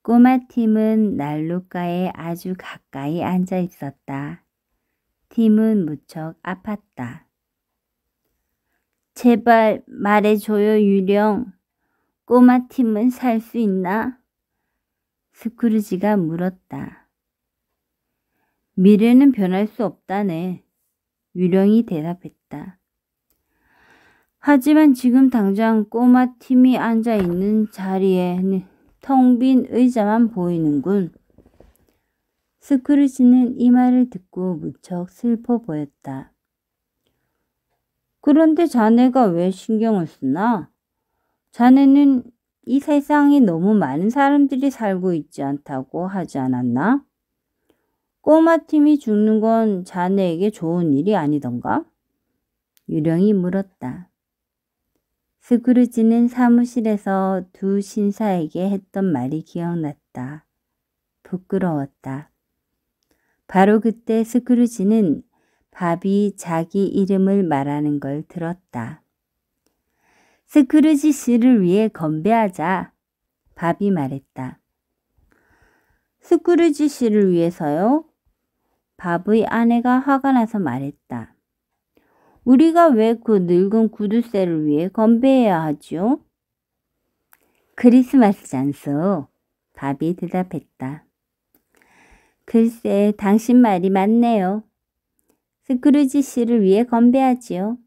꼬마팀은 난로가에 아주 가까이 앉아 있었다. 팀은 무척 아팠다. 제발 말해줘요, 유령. 꼬마 팀은 살 수 있나? 스크루지가 물었다. 미래는 변할 수 없다네. 유령이 대답했다. 하지만 지금 당장 꼬마 팀이 앉아 있는 자리에 텅 빈 의자만 보이는군. 스크루지는 이 말을 듣고 무척 슬퍼 보였다. 그런데 자네가 왜 신경을 쓰나? 자네는 이 세상에 너무 많은 사람들이 살고 있지 않다고 하지 않았나? 꼬마팀이 죽는 건 자네에게 좋은 일이 아니던가? 유령이 물었다. 스크루지는 사무실에서 두 신사에게 했던 말이 기억났다. 부끄러웠다. 바로 그때 스크루지는 밥이 자기 이름을 말하는 걸 들었다. 스크루지 씨를 위해 건배하자. 밥이 말했다. 스크루지 씨를 위해서요? 밥의 아내가 화가 나서 말했다. 우리가 왜 그 늙은 구두쇠를 위해 건배해야 하죠 크리스마스 잔소. 밥이 대답했다. 글쎄 당신 말이 맞네요. 스크루지 씨를 위해 건배하지요.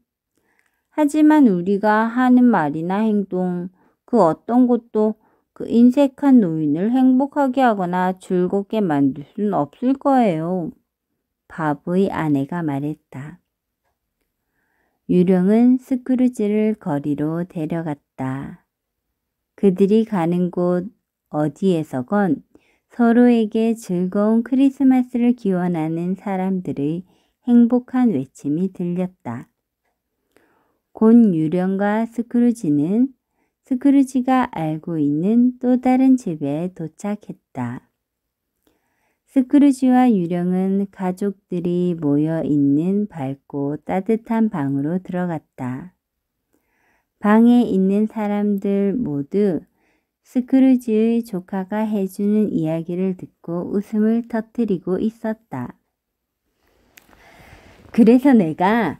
하지만 우리가 하는 말이나 행동 그 어떤 것도 그 인색한 노인을 행복하게 하거나 즐겁게 만들 수는 없을 거예요. 바보의 아내가 말했다. 유령은 스크루지를 거리로 데려갔다. 그들이 가는 곳 어디에서건 서로에게 즐거운 크리스마스를 기원하는 사람들의 행복한 외침이 들렸다. 곧 유령과 스크루지는 스크루지가 알고 있는 또 다른 집에 도착했다. 스크루지와 유령은 가족들이 모여 있는 밝고 따뜻한 방으로 들어갔다. 방에 있는 사람들 모두 스크루지의 조카가 해주는 이야기를 듣고 웃음을 터뜨리고 있었다. 그래서 내가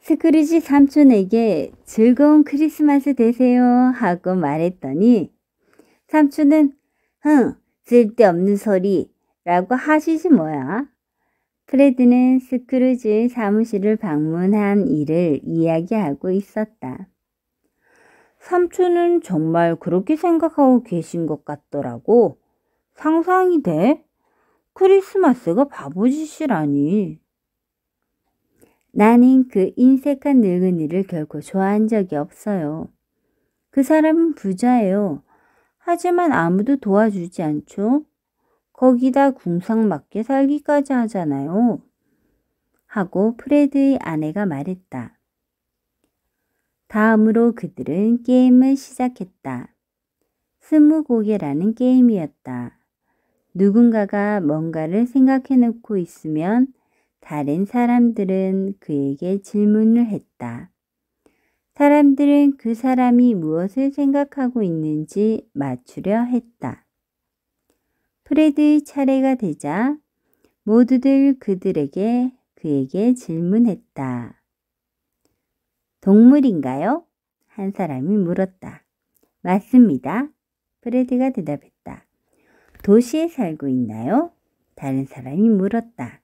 스크루지 삼촌에게 즐거운 크리스마스 되세요 하고 말했더니 삼촌은 흥 쓸데없는 소리라고 하시지 뭐야. 프레드는 스크루지 의 사무실을 방문한 일을 이야기하고 있었다. 삼촌은 정말 그렇게 생각하고 계신 것 같더라고. 상상이 돼? 크리스마스가 바보짓이라니. 나는 그 인색한 늙은이를 결코 좋아한 적이 없어요. 그 사람은 부자예요. 하지만 아무도 도와주지 않죠. 거기다 궁상맞게 살기까지 하잖아요. 하고 프레드의 아내가 말했다. 다음으로 그들은 게임을 시작했다. 스무고개라는 게임이었다. 누군가가 뭔가를 생각해놓고 있으면 다른 사람들은 그에게 질문을 했다. 사람들은 그 사람이 무엇을 생각하고 있는지 맞추려 했다. 프레드의 차례가 되자 모두들 그들에게 그에게 질문했다. 동물인가요? 한 사람이 물었다. 맞습니다. 프레드가 대답했다. 도시에 살고 있나요? 다른 사람이 물었다.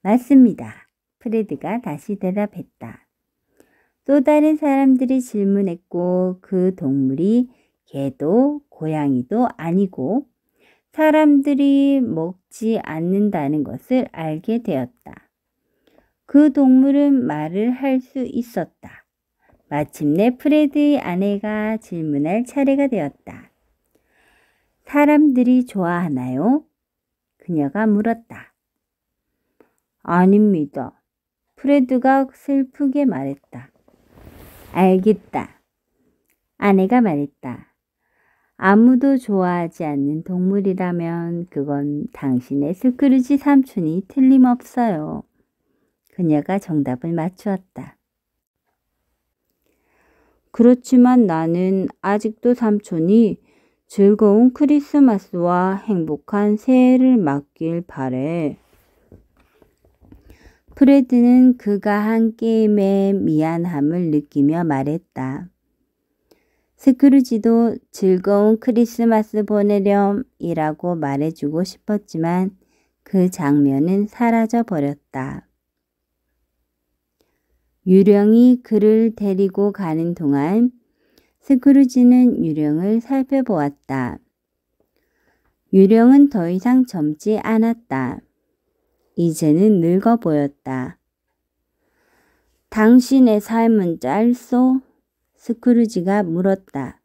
맞습니다. 프레드가 다시 대답했다. 또 다른 사람들이 질문했고 그 동물이 개도 고양이도 아니고 사람들이 먹지 않는다는 것을 알게 되었다. 그 동물은 말을 할 수 있었다. 마침내 프레드의 아내가 질문할 차례가 되었다. 사람들이 좋아하나요? 그녀가 물었다. 아닙니다. 프레드가 슬프게 말했다. 알겠다. 아내가 말했다. 아무도 좋아하지 않는 동물이라면 그건 당신의 스크루지 삼촌이 틀림없어요. 그녀가 정답을 맞추었다. 그렇지만 나는 아직도 삼촌이 즐거운 크리스마스와 행복한 새해를 맞길 바래. 프레드는 그가 한게임에 미안함을 느끼며 말했다. 스크루지도 즐거운 크리스마스 보내렴이라고 말해주고 싶었지만 그 장면은 사라져 버렸다. 유령이 그를 데리고 가는 동안 스크루지는 유령을 살펴보았다. 유령은 더 이상 젊지 않았다. 이제는 늙어 보였다. 당신의 삶은 짧소? 스크루지가 물었다.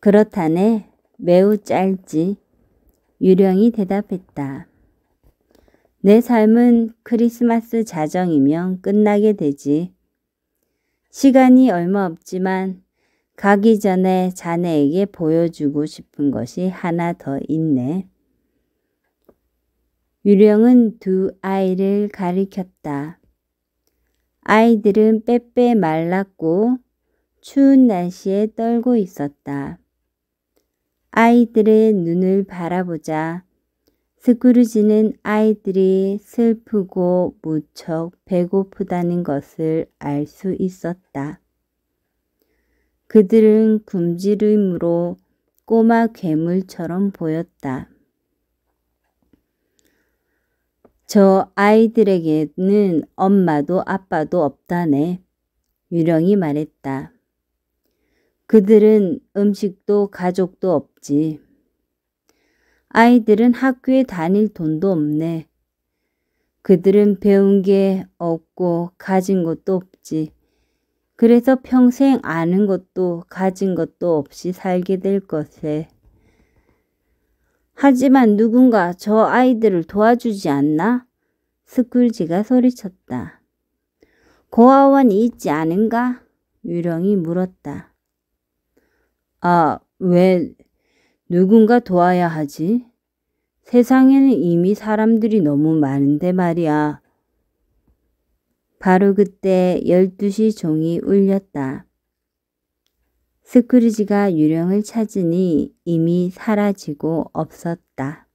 그렇다네. 매우 짧지. 유령이 대답했다. 내 삶은 크리스마스 자정이면 끝나게 되지. 시간이 얼마 없지만 가기 전에 자네에게 보여주고 싶은 것이 하나 더 있네. 유령은 두 아이를 가리켰다. 아이들은 빼빼 말랐고 추운 날씨에 떨고 있었다. 아이들의 눈을 바라보자 스크루지는 아이들이 슬프고 무척 배고프다는 것을 알 수 있었다. 그들은 굶지림으로 꼬마 괴물처럼 보였다. 저 아이들에게는 엄마도 아빠도 없다네. 유령이 말했다. 그들은 음식도 가족도 없지. 아이들은 학교에 다닐 돈도 없네. 그들은 배운 게 없고 가진 것도 없지. 그래서 평생 아는 것도 가진 것도 없이 살게 될 것에. 하지만 누군가 저 아이들을 도와주지 않나? 스쿨지가 소리쳤다. 고아원이 있지 않은가? 유령이 물었다. 아, 왜 누군가 도와야 하지. 세상에는 이미 사람들이 너무 많은데 말이야. 바로 그때 12시 종이 울렸다. 스크루지가 유령을 찾으니 이미 사라지고 없었다.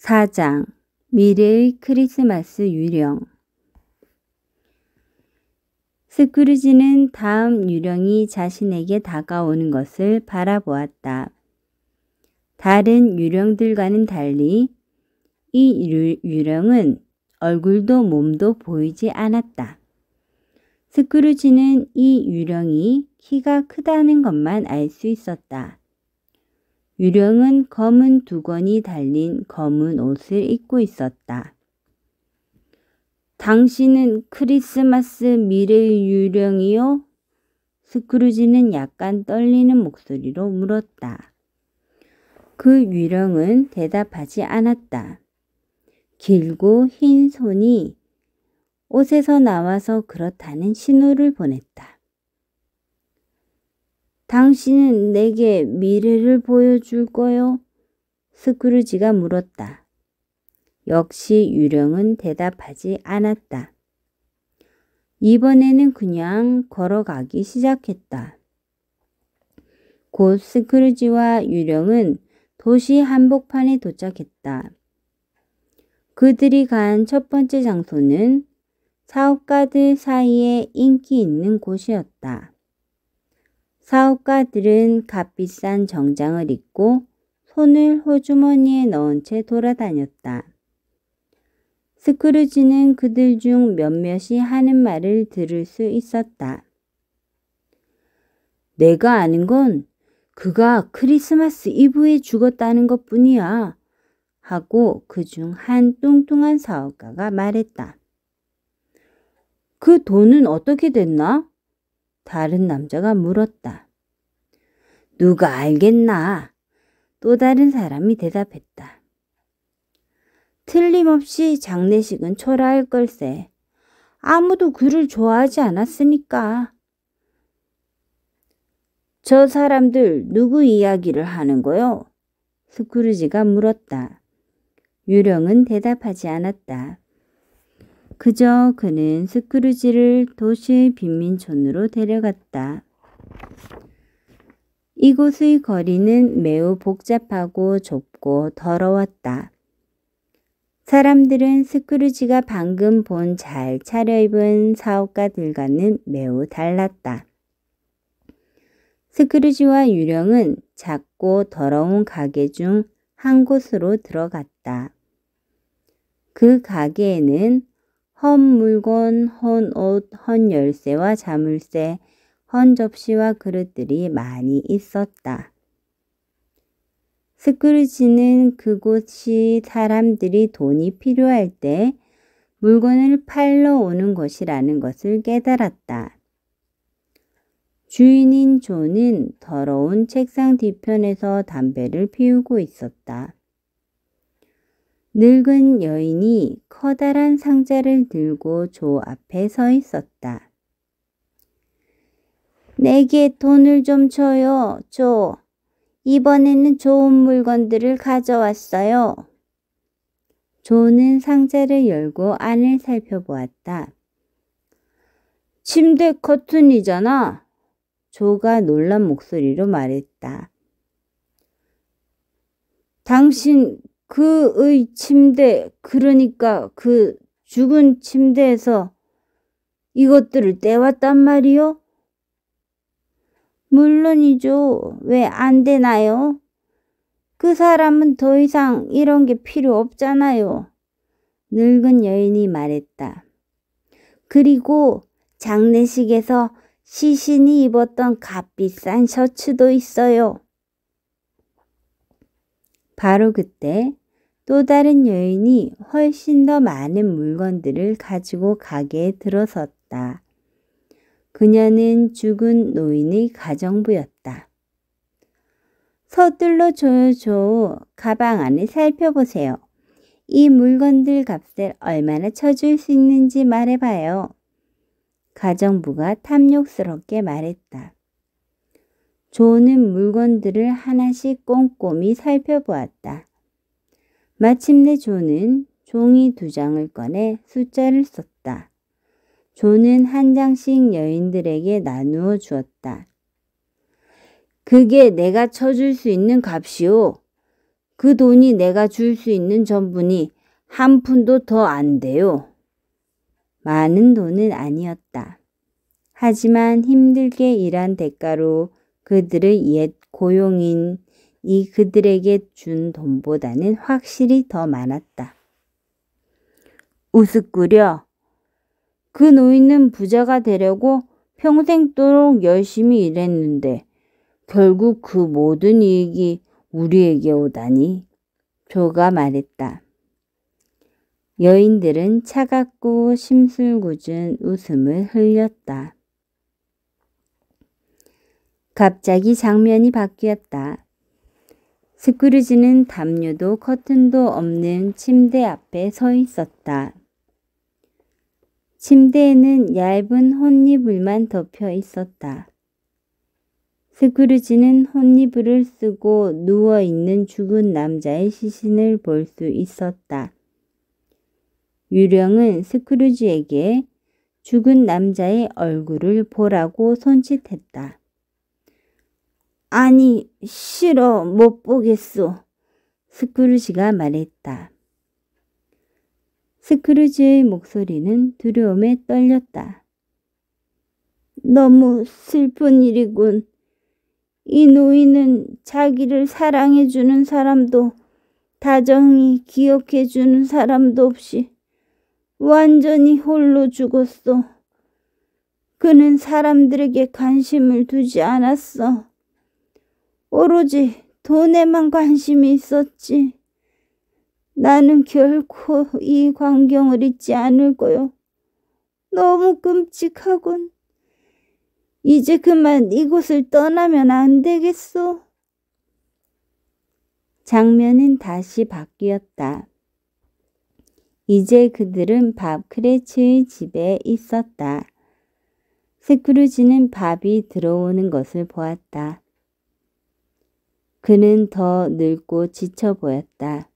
4장 미래의 크리스마스 유령 스크루지는 다음 유령이 자신에게 다가오는 것을 바라보았다. 다른 유령들과는 달리 이 유령은 얼굴도 몸도 보이지 않았다. 스크루지는 이 유령이 키가 크다는 것만 알 수 있었다. 유령은 검은 두건이 달린 검은 옷을 입고 있었다. 당신은 크리스마스 미래의 유령이요? 스크루지는 약간 떨리는 목소리로 물었다. 그 유령은 대답하지 않았다. 길고 흰 손이 옷에서 나와서 그렇다는 신호를 보냈다. 당신은 내게 미래를 보여줄 거요? 스크루지가 물었다. 역시 유령은 대답하지 않았다. 이번에는 그냥 걸어가기 시작했다. 곧 스크루지와 유령은 도시 한복판에 도착했다. 그들이 간 첫 번째 장소는 사업가들 사이에 인기 있는 곳이었다. 사업가들은 값비싼 정장을 입고 손을 호주머니에 넣은 채 돌아다녔다. 스크루지는 그들 중 몇몇이 하는 말을 들을 수 있었다. 내가 아는 건 그가 크리스마스 이브에 죽었다는 것 뿐이야. 하고 그 중 한 뚱뚱한 사업가가 말했다. 그 돈은 어떻게 됐나? 다른 남자가 물었다. 누가 알겠나? 또 다른 사람이 대답했다. 틀림없이 장례식은 초라할 걸세. 아무도 그를 좋아하지 않았으니까. 저 사람들 누구 이야기를 하는 거요? 스크루지가 물었다. 유령은 대답하지 않았다. 그저 그는 스크루지를 도시의 빈민촌으로 데려갔다. 이곳의 거리는 매우 복잡하고 좁고 더러웠다. 사람들은 스크루지가 방금 본 잘 차려입은 사업가들과는 매우 달랐다. 스크루지와 유령은 작고 더러운 가게 중 한 곳으로 들어갔다. 그 가게에는 헌 물건, 헌 옷, 헌 열쇠와 자물쇠, 헌 접시와 그릇들이 많이 있었다. 스크루지는 그곳이 사람들이 돈이 필요할 때 물건을 팔러 오는 곳이라는 것을 깨달았다. 주인인 존은 더러운 책상 뒤편에서 담배를 피우고 있었다. 늙은 여인이 커다란 상자를 들고 조 앞에 서 있었다. 내게 돈을 좀 줘요, 조. 이번에는 좋은 물건들을 가져왔어요. 조는 상자를 열고 안을 살펴보았다. 침대 커튼이잖아. 조가 놀란 목소리로 말했다. 당신 그의 침대, 그러니까 그 죽은 침대에서 이것들을 떼왔단 말이요? 물론이죠. 왜 안 되나요? 그 사람은 더 이상 이런 게 필요 없잖아요. 늙은 여인이 말했다. 그리고 장례식에서 시신이 입었던 값비싼 셔츠도 있어요. 바로 그때 또 다른 여인이 훨씬 더 많은 물건들을 가지고 가게에 들어섰다. 그녀는 죽은 노인의 가정부였다. 서둘러 조조 가방 안을 살펴보세요. 이 물건들 값을 얼마나 쳐줄 수 있는지 말해봐요. 가정부가 탐욕스럽게 말했다. 조는 물건들을 하나씩 꼼꼼히 살펴보았다. 마침내 조는 종이 두 장을 꺼내 숫자를 썼다. 존은 한 장씩 여인들에게 나누어 주었다. 그게 내가 쳐줄 수 있는 값이오. 그 돈이 내가 줄 수 있는 전분이 한 푼도 더 안 돼요. 많은 돈은 아니었다. 하지만 힘들게 일한 대가로 그들의 옛 고용인 이 그들에게 준 돈보다는 확실히 더 많았다. 우스꾸려 그 노인은 부자가 되려고 평생도록 열심히 일했는데 결국 그 모든 이익이 우리에게 오다니 조가 말했다. 여인들은 차갑고 심술궂은 웃음을 흘렸다. 갑자기 장면이 바뀌었다. 스크루지는 담요도 커튼도 없는 침대 앞에 서 있었다. 침대에는 얇은 혼니불만 덮여 있었다. 스크루지는 혼니불을 쓰고 누워있는 죽은 남자의 시신을 볼 수 있었다. 유령은 스크루지에게 죽은 남자의 얼굴을 보라고 손짓했다. 아니, 싫어, 못 보겠소. 스크루지가 말했다. 스크루지의 목소리는 두려움에 떨렸다. 너무 슬픈 일이군. 이 노인은 자기를 사랑해주는 사람도 다정히 기억해주는 사람도 없이 완전히 홀로 죽었어. 그는 사람들에게 관심을 두지 않았어. 오로지 돈에만 관심이 있었지. 나는 결코 이 광경을 잊지 않을 거요. 너무 끔찍하군. 이제 그만 이곳을 떠나면 안 되겠소. 장면은 다시 바뀌었다. 이제 그들은 밥 크레츠의 집에 있었다. 스크루지는 밥이 들어오는 것을 보았다. 그는 더 늙고 지쳐 보였다.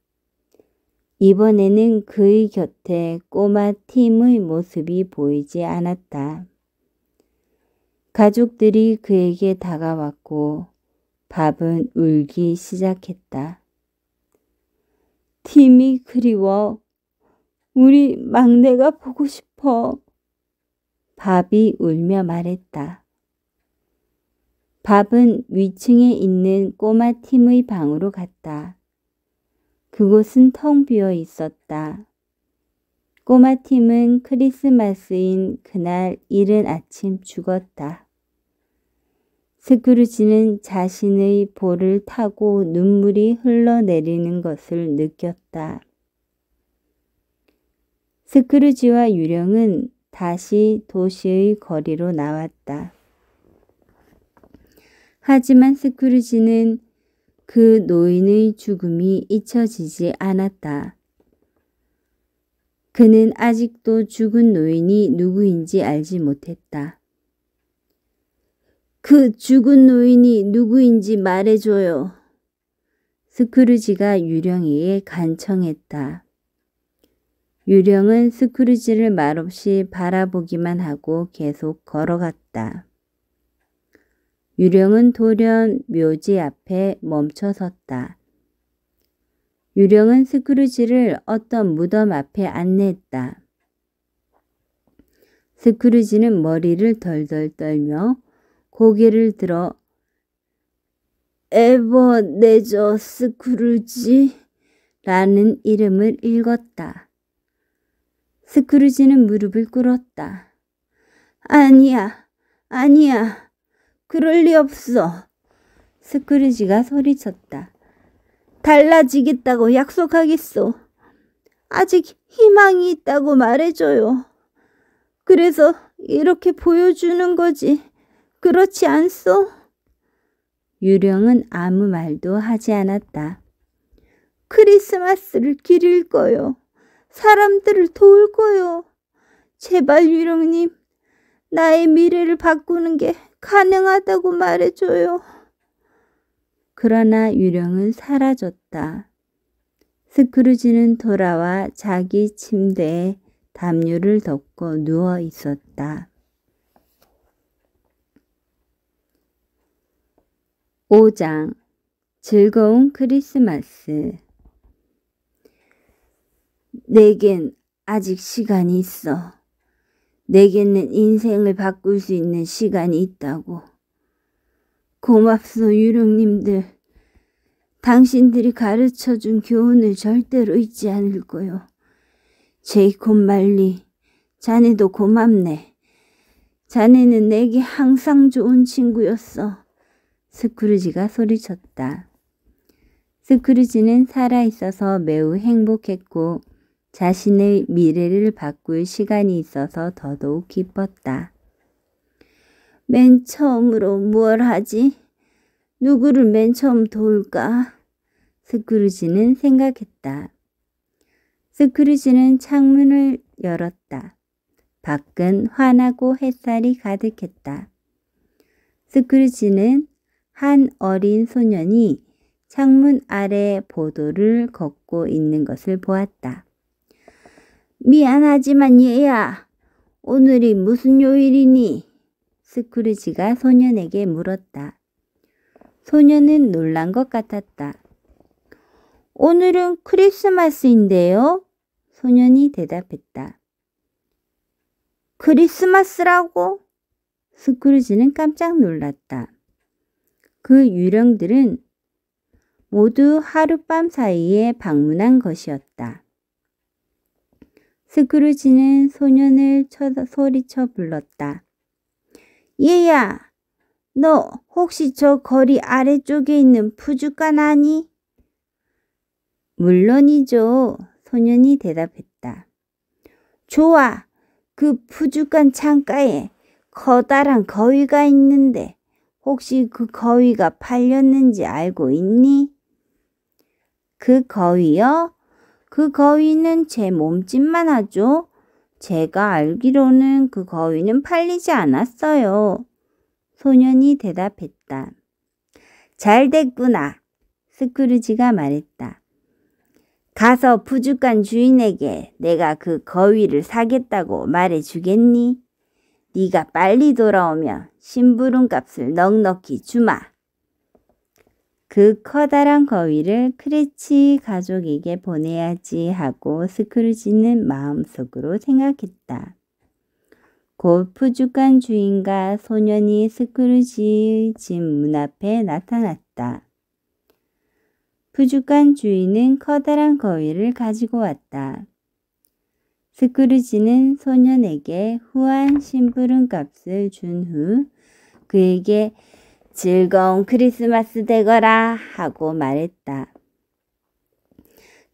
이번에는 그의 곁에 꼬마 팀의 모습이 보이지 않았다. 가족들이 그에게 다가왔고 밥은 울기 시작했다. 팀이 그리워. 우리 막내가 보고 싶어. 밥이 울며 말했다. 밥은 위층에 있는 꼬마 팀의 방으로 갔다. 그곳은 텅 비어 있었다. 꼬마팀은 크리스마스인 그날 이른 아침 죽었다. 스크루지는 자신의 볼을 타고 눈물이 흘러내리는 것을 느꼈다. 스크루지와 유령은 다시 도시의 거리로 나왔다. 하지만 스크루지는 그 노인의 죽음이 잊혀지지 않았다. 그는 아직도 죽은 노인이 누구인지 알지 못했다. 그 죽은 노인이 누구인지 말해줘요. 스크루지가 유령에게 간청했다. 유령은 스크루지를 말없이 바라보기만 하고 계속 걸어갔다. 유령은 돌연 묘지 앞에 멈춰 섰다. 유령은 스크루지를 어떤 무덤 앞에 안내했다. 스크루지는 머리를 덜덜 떨며 고개를 들어 에버네저 스크루지 라는 이름을 읽었다. 스크루지는 무릎을 꿇었다. 아니야, 아니야. 그럴 리 없어. 스크루지가 소리쳤다. 달라지겠다고 약속하겠소. 아직 희망이 있다고 말해줘요. 그래서 이렇게 보여주는 거지. 그렇지 않소? 유령은 아무 말도 하지 않았다. 크리스마스를 기릴 거요. 사람들을 도울 거요. 제발 유령님, 나의 미래를 바꾸는 게 가능하다고 말해줘요. 그러나 유령은 사라졌다. 스크루지는 돌아와 자기 침대에 담요를 덮고 누워 있었다. 5장 즐거운 크리스마스 내겐 아직 시간이 있어. 내게는 인생을 바꿀 수 있는 시간이 있다고. 고맙소 유령님들. 당신들이 가르쳐준 교훈을 절대로 잊지 않을 거요. 제이콥 말리, 자네도 고맙네. 자네는 내게 항상 좋은 친구였어. 스크루지가 소리쳤다. 스크루지는 살아있어서 매우 행복했고 자신의 미래를 바꿀 시간이 있어서 더더욱 기뻤다. 맨 처음으로 무얼 하지? 누구를 맨 처음 도울까? 스크루지는 생각했다. 스크루지는 창문을 열었다. 밖은 환하고 햇살이 가득했다. 스크루지는 한 어린 소년이 창문 아래 보도를 걷고 있는 것을 보았다. 미안하지만 얘야, 오늘이 무슨 요일이니? 스크루지가 소년에게 물었다. 소년은 놀란 것 같았다. 오늘은 크리스마스인데요? 소년이 대답했다. 크리스마스라고? 스크루지는 깜짝 놀랐다. 그 유령들은 모두 하룻밤 사이에 방문한 것이었다. 스크루지는 소년을 쳐 소리쳐 불렀다. 얘야, 너 혹시 저 거리 아래쪽에 있는 푸주간 아니? 물론이죠. 소년이 대답했다. 좋아. 그 푸주간 창가에 커다란 거위가 있는데 혹시 그 거위가 팔렸는지 알고 있니? 그 거위요? 그 거위는 제 몸짓만 하죠. 제가 알기로는 그 거위는 팔리지 않았어요. 소년이 대답했다. 잘 됐구나. 스크루지가 말했다. 가서 부족한 주인에게 내가 그 거위를 사겠다고 말해주겠니? 네가 빨리 돌아오면 심부름 값을 넉넉히 주마. 그 커다란 거위를 크리치 가족에게 보내야지 하고 스크루지는 마음속으로 생각했다. 곧 푸죽한 주인과 소년이 스크루지의 집 문 앞에 나타났다. 푸죽한 주인은 커다란 거위를 가지고 왔다. 스크루지는 소년에게 후한 심부름 값을 준 후 그에게 즐거운 크리스마스 되거라 하고 말했다.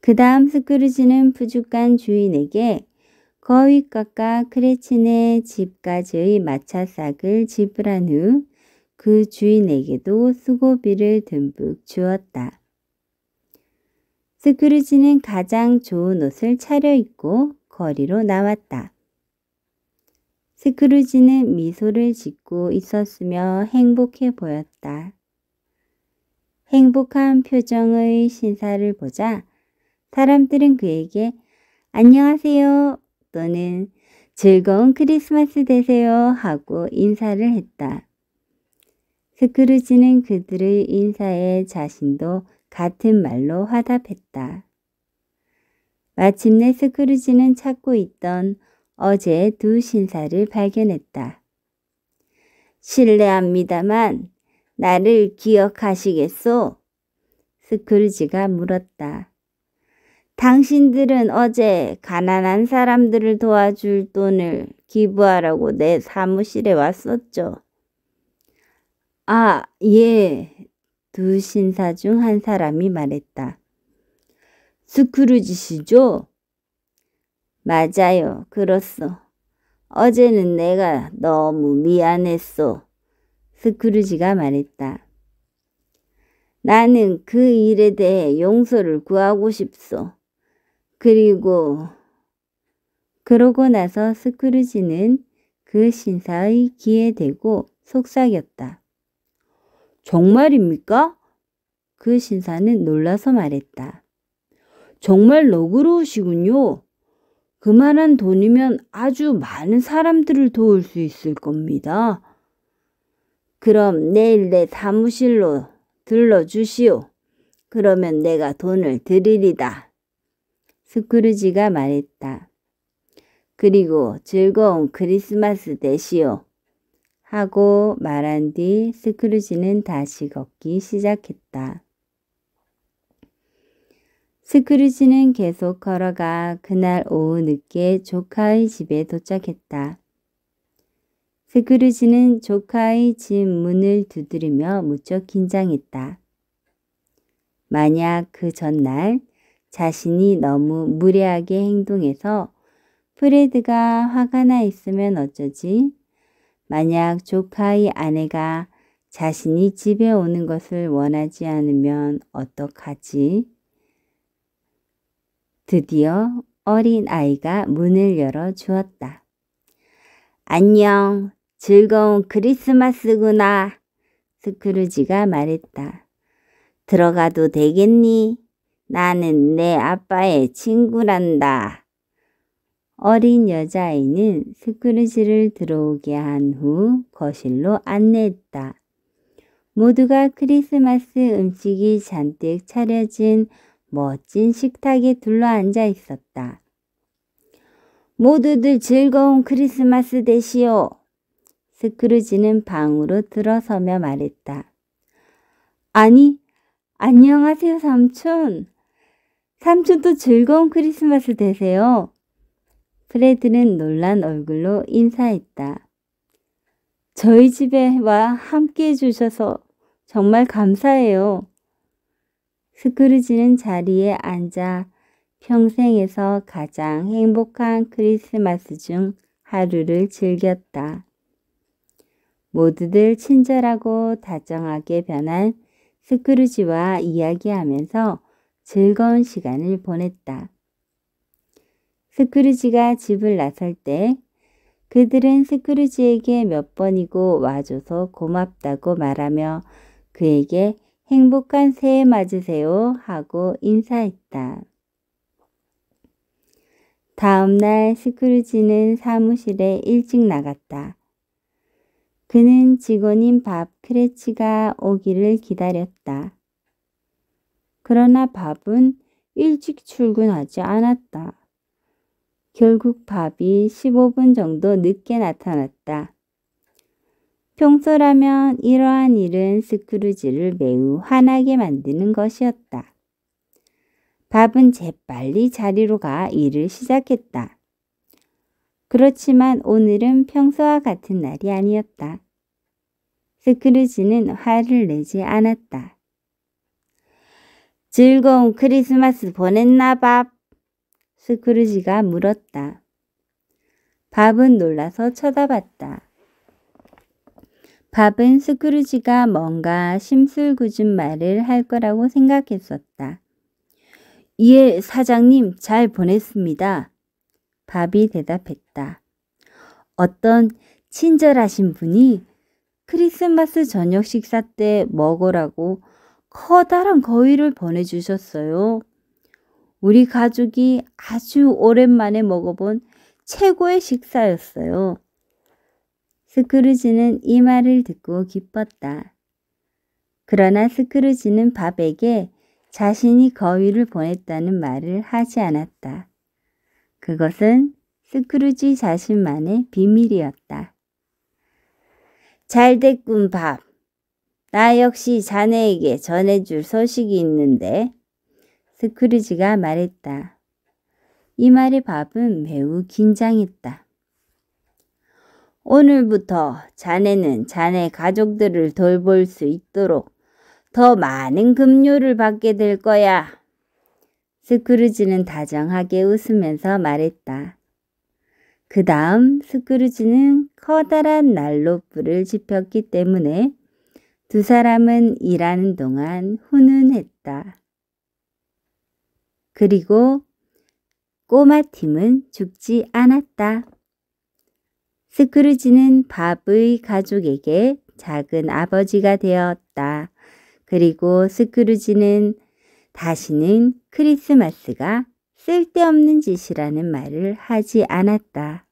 그 다음 스크루지는 부족한 주인에게 거위깎아 크레친의 집까지의 마차삭을 지불한 후 그 주인에게도 수고비를 듬뿍 주었다. 스크루지는 가장 좋은 옷을 차려입고 거리로 나왔다. 스크루지는 미소를 짓고 있었으며 행복해 보였다. 행복한 표정의 신사를 보자 사람들은 그에게 안녕하세요 또는 즐거운 크리스마스 되세요 하고 인사를 했다. 스크루지는 그들의 인사에 자신도 같은 말로 화답했다. 마침내 스크루지는 찾고 있던 어제 두 신사를 발견했다. 실례합니다만 나를 기억하시겠소? 스크루지가 물었다. 당신들은 어제 가난한 사람들을 도와줄 돈을 기부하라고 내 사무실에 왔었죠. 아, 예. 두 신사 중 한 사람이 말했다. 스크루지시죠? 맞아요. 그렇소. 어제는 내가 너무 미안했소. 스크루지가 말했다. 나는 그 일에 대해 용서를 구하고 싶소. 그리고 그러고 나서 스크루지는 그 신사의 귀에 대고 속삭였다. 정말입니까? 그 신사는 놀라서 말했다. 정말 너그러우시군요. 그만한 돈이면 아주 많은 사람들을 도울 수 있을 겁니다. 그럼 내일 내 사무실로 들러주시오. 그러면 내가 돈을 드리리다. 스크루지가 말했다. 그리고 즐거운 크리스마스 되시오. 하고 말한 뒤 스크루지는 다시 걷기 시작했다. 스크루지는 계속 걸어가 그날 오후 늦게 조카의 집에 도착했다. 스크루지는 조카의 집 문을 두드리며 무척 긴장했다. 만약 그 전날 자신이 너무 무례하게 행동해서 프레드가 화가 나 있으면 어쩌지? 만약 조카의 아내가 자신이 집에 오는 것을 원하지 않으면 어떡하지? 드디어 어린 아이가 문을 열어 주었다. 안녕, 즐거운 크리스마스구나. 스크루지가 말했다. 들어가도 되겠니? 나는 내 아빠의 친구란다. 어린 여자아이는 스크루지를 들어오게 한 후 거실로 안내했다. 모두가 크리스마스 음식이 잔뜩 차려진 멋진 식탁에 둘러앉아 있었다. 모두들 즐거운 크리스마스 되시오. 스크루지는 방으로 들어서며 말했다. 아니, 안녕하세요, 삼촌. 삼촌도 즐거운 크리스마스 되세요. 프레드는 놀란 얼굴로 인사했다. 저희 집에 와 함께 해주셔서 정말 감사해요. 스크루지는 자리에 앉아 평생에서 가장 행복한 크리스마스 중 하루를 즐겼다. 모두들 친절하고 다정하게 변한 스크루지와 이야기하면서 즐거운 시간을 보냈다. 스크루지가 집을 나설 때 그들은 스크루지에게 몇 번이고 와줘서 고맙다고 말하며 그에게 행복한 새해 맞으세요 하고 인사했다. 다음날 스크루지는 사무실에 일찍 나갔다. 그는 직원인 밥크래치가 오기를 기다렸다. 그러나 밥은 일찍 출근하지 않았다. 결국 밥이 15분 정도 늦게 나타났다. 평소라면 이러한 일은 스크루지를 매우 화나게 만드는 것이었다. 밥은 재빨리 자리로 가 일을 시작했다. 그렇지만 오늘은 평소와 같은 날이 아니었다. 스크루지는 화를 내지 않았다. 즐거운 크리스마스 보냈나 밥? 스크루지가 물었다. 밥은 놀라서 쳐다봤다. 밥은 스크루지가 뭔가 심술궂은 말을 할 거라고 생각했었다. 예, 사장님, 잘 보냈습니다. 밥이 대답했다. 어떤 친절하신 분이 크리스마스 저녁 식사 때 먹으라고 커다란 거위를 보내주셨어요. 우리 가족이 아주 오랜만에 먹어본 최고의 식사였어요. 스크루지는 이 말을 듣고 기뻤다. 그러나 스크루지는 밥에게 자신이 거위를 보냈다는 말을 하지 않았다. 그것은 스크루지 자신만의 비밀이었다. 잘 됐군 밥. 나 역시 자네에게 전해줄 소식이 있는데 스크루지가 말했다. 이 말에 밥은 매우 긴장했다. 오늘부터 자네는 자네 가족들을 돌볼 수 있도록 더 많은 급료를 받게 될 거야. 스크루지는 다정하게 웃으면서 말했다. 그 다음 스크루지는 커다란 난로불을 지폈기 때문에 두 사람은 일하는 동안 훈훈했다. 그리고 꼬마팀은 죽지 않았다. 스크루지는 밥의 가족에게 작은 아버지가 되었다. 그리고 스크루지는 다시는 크리스마스가 쓸데없는 짓이라는 말을 하지 않았다.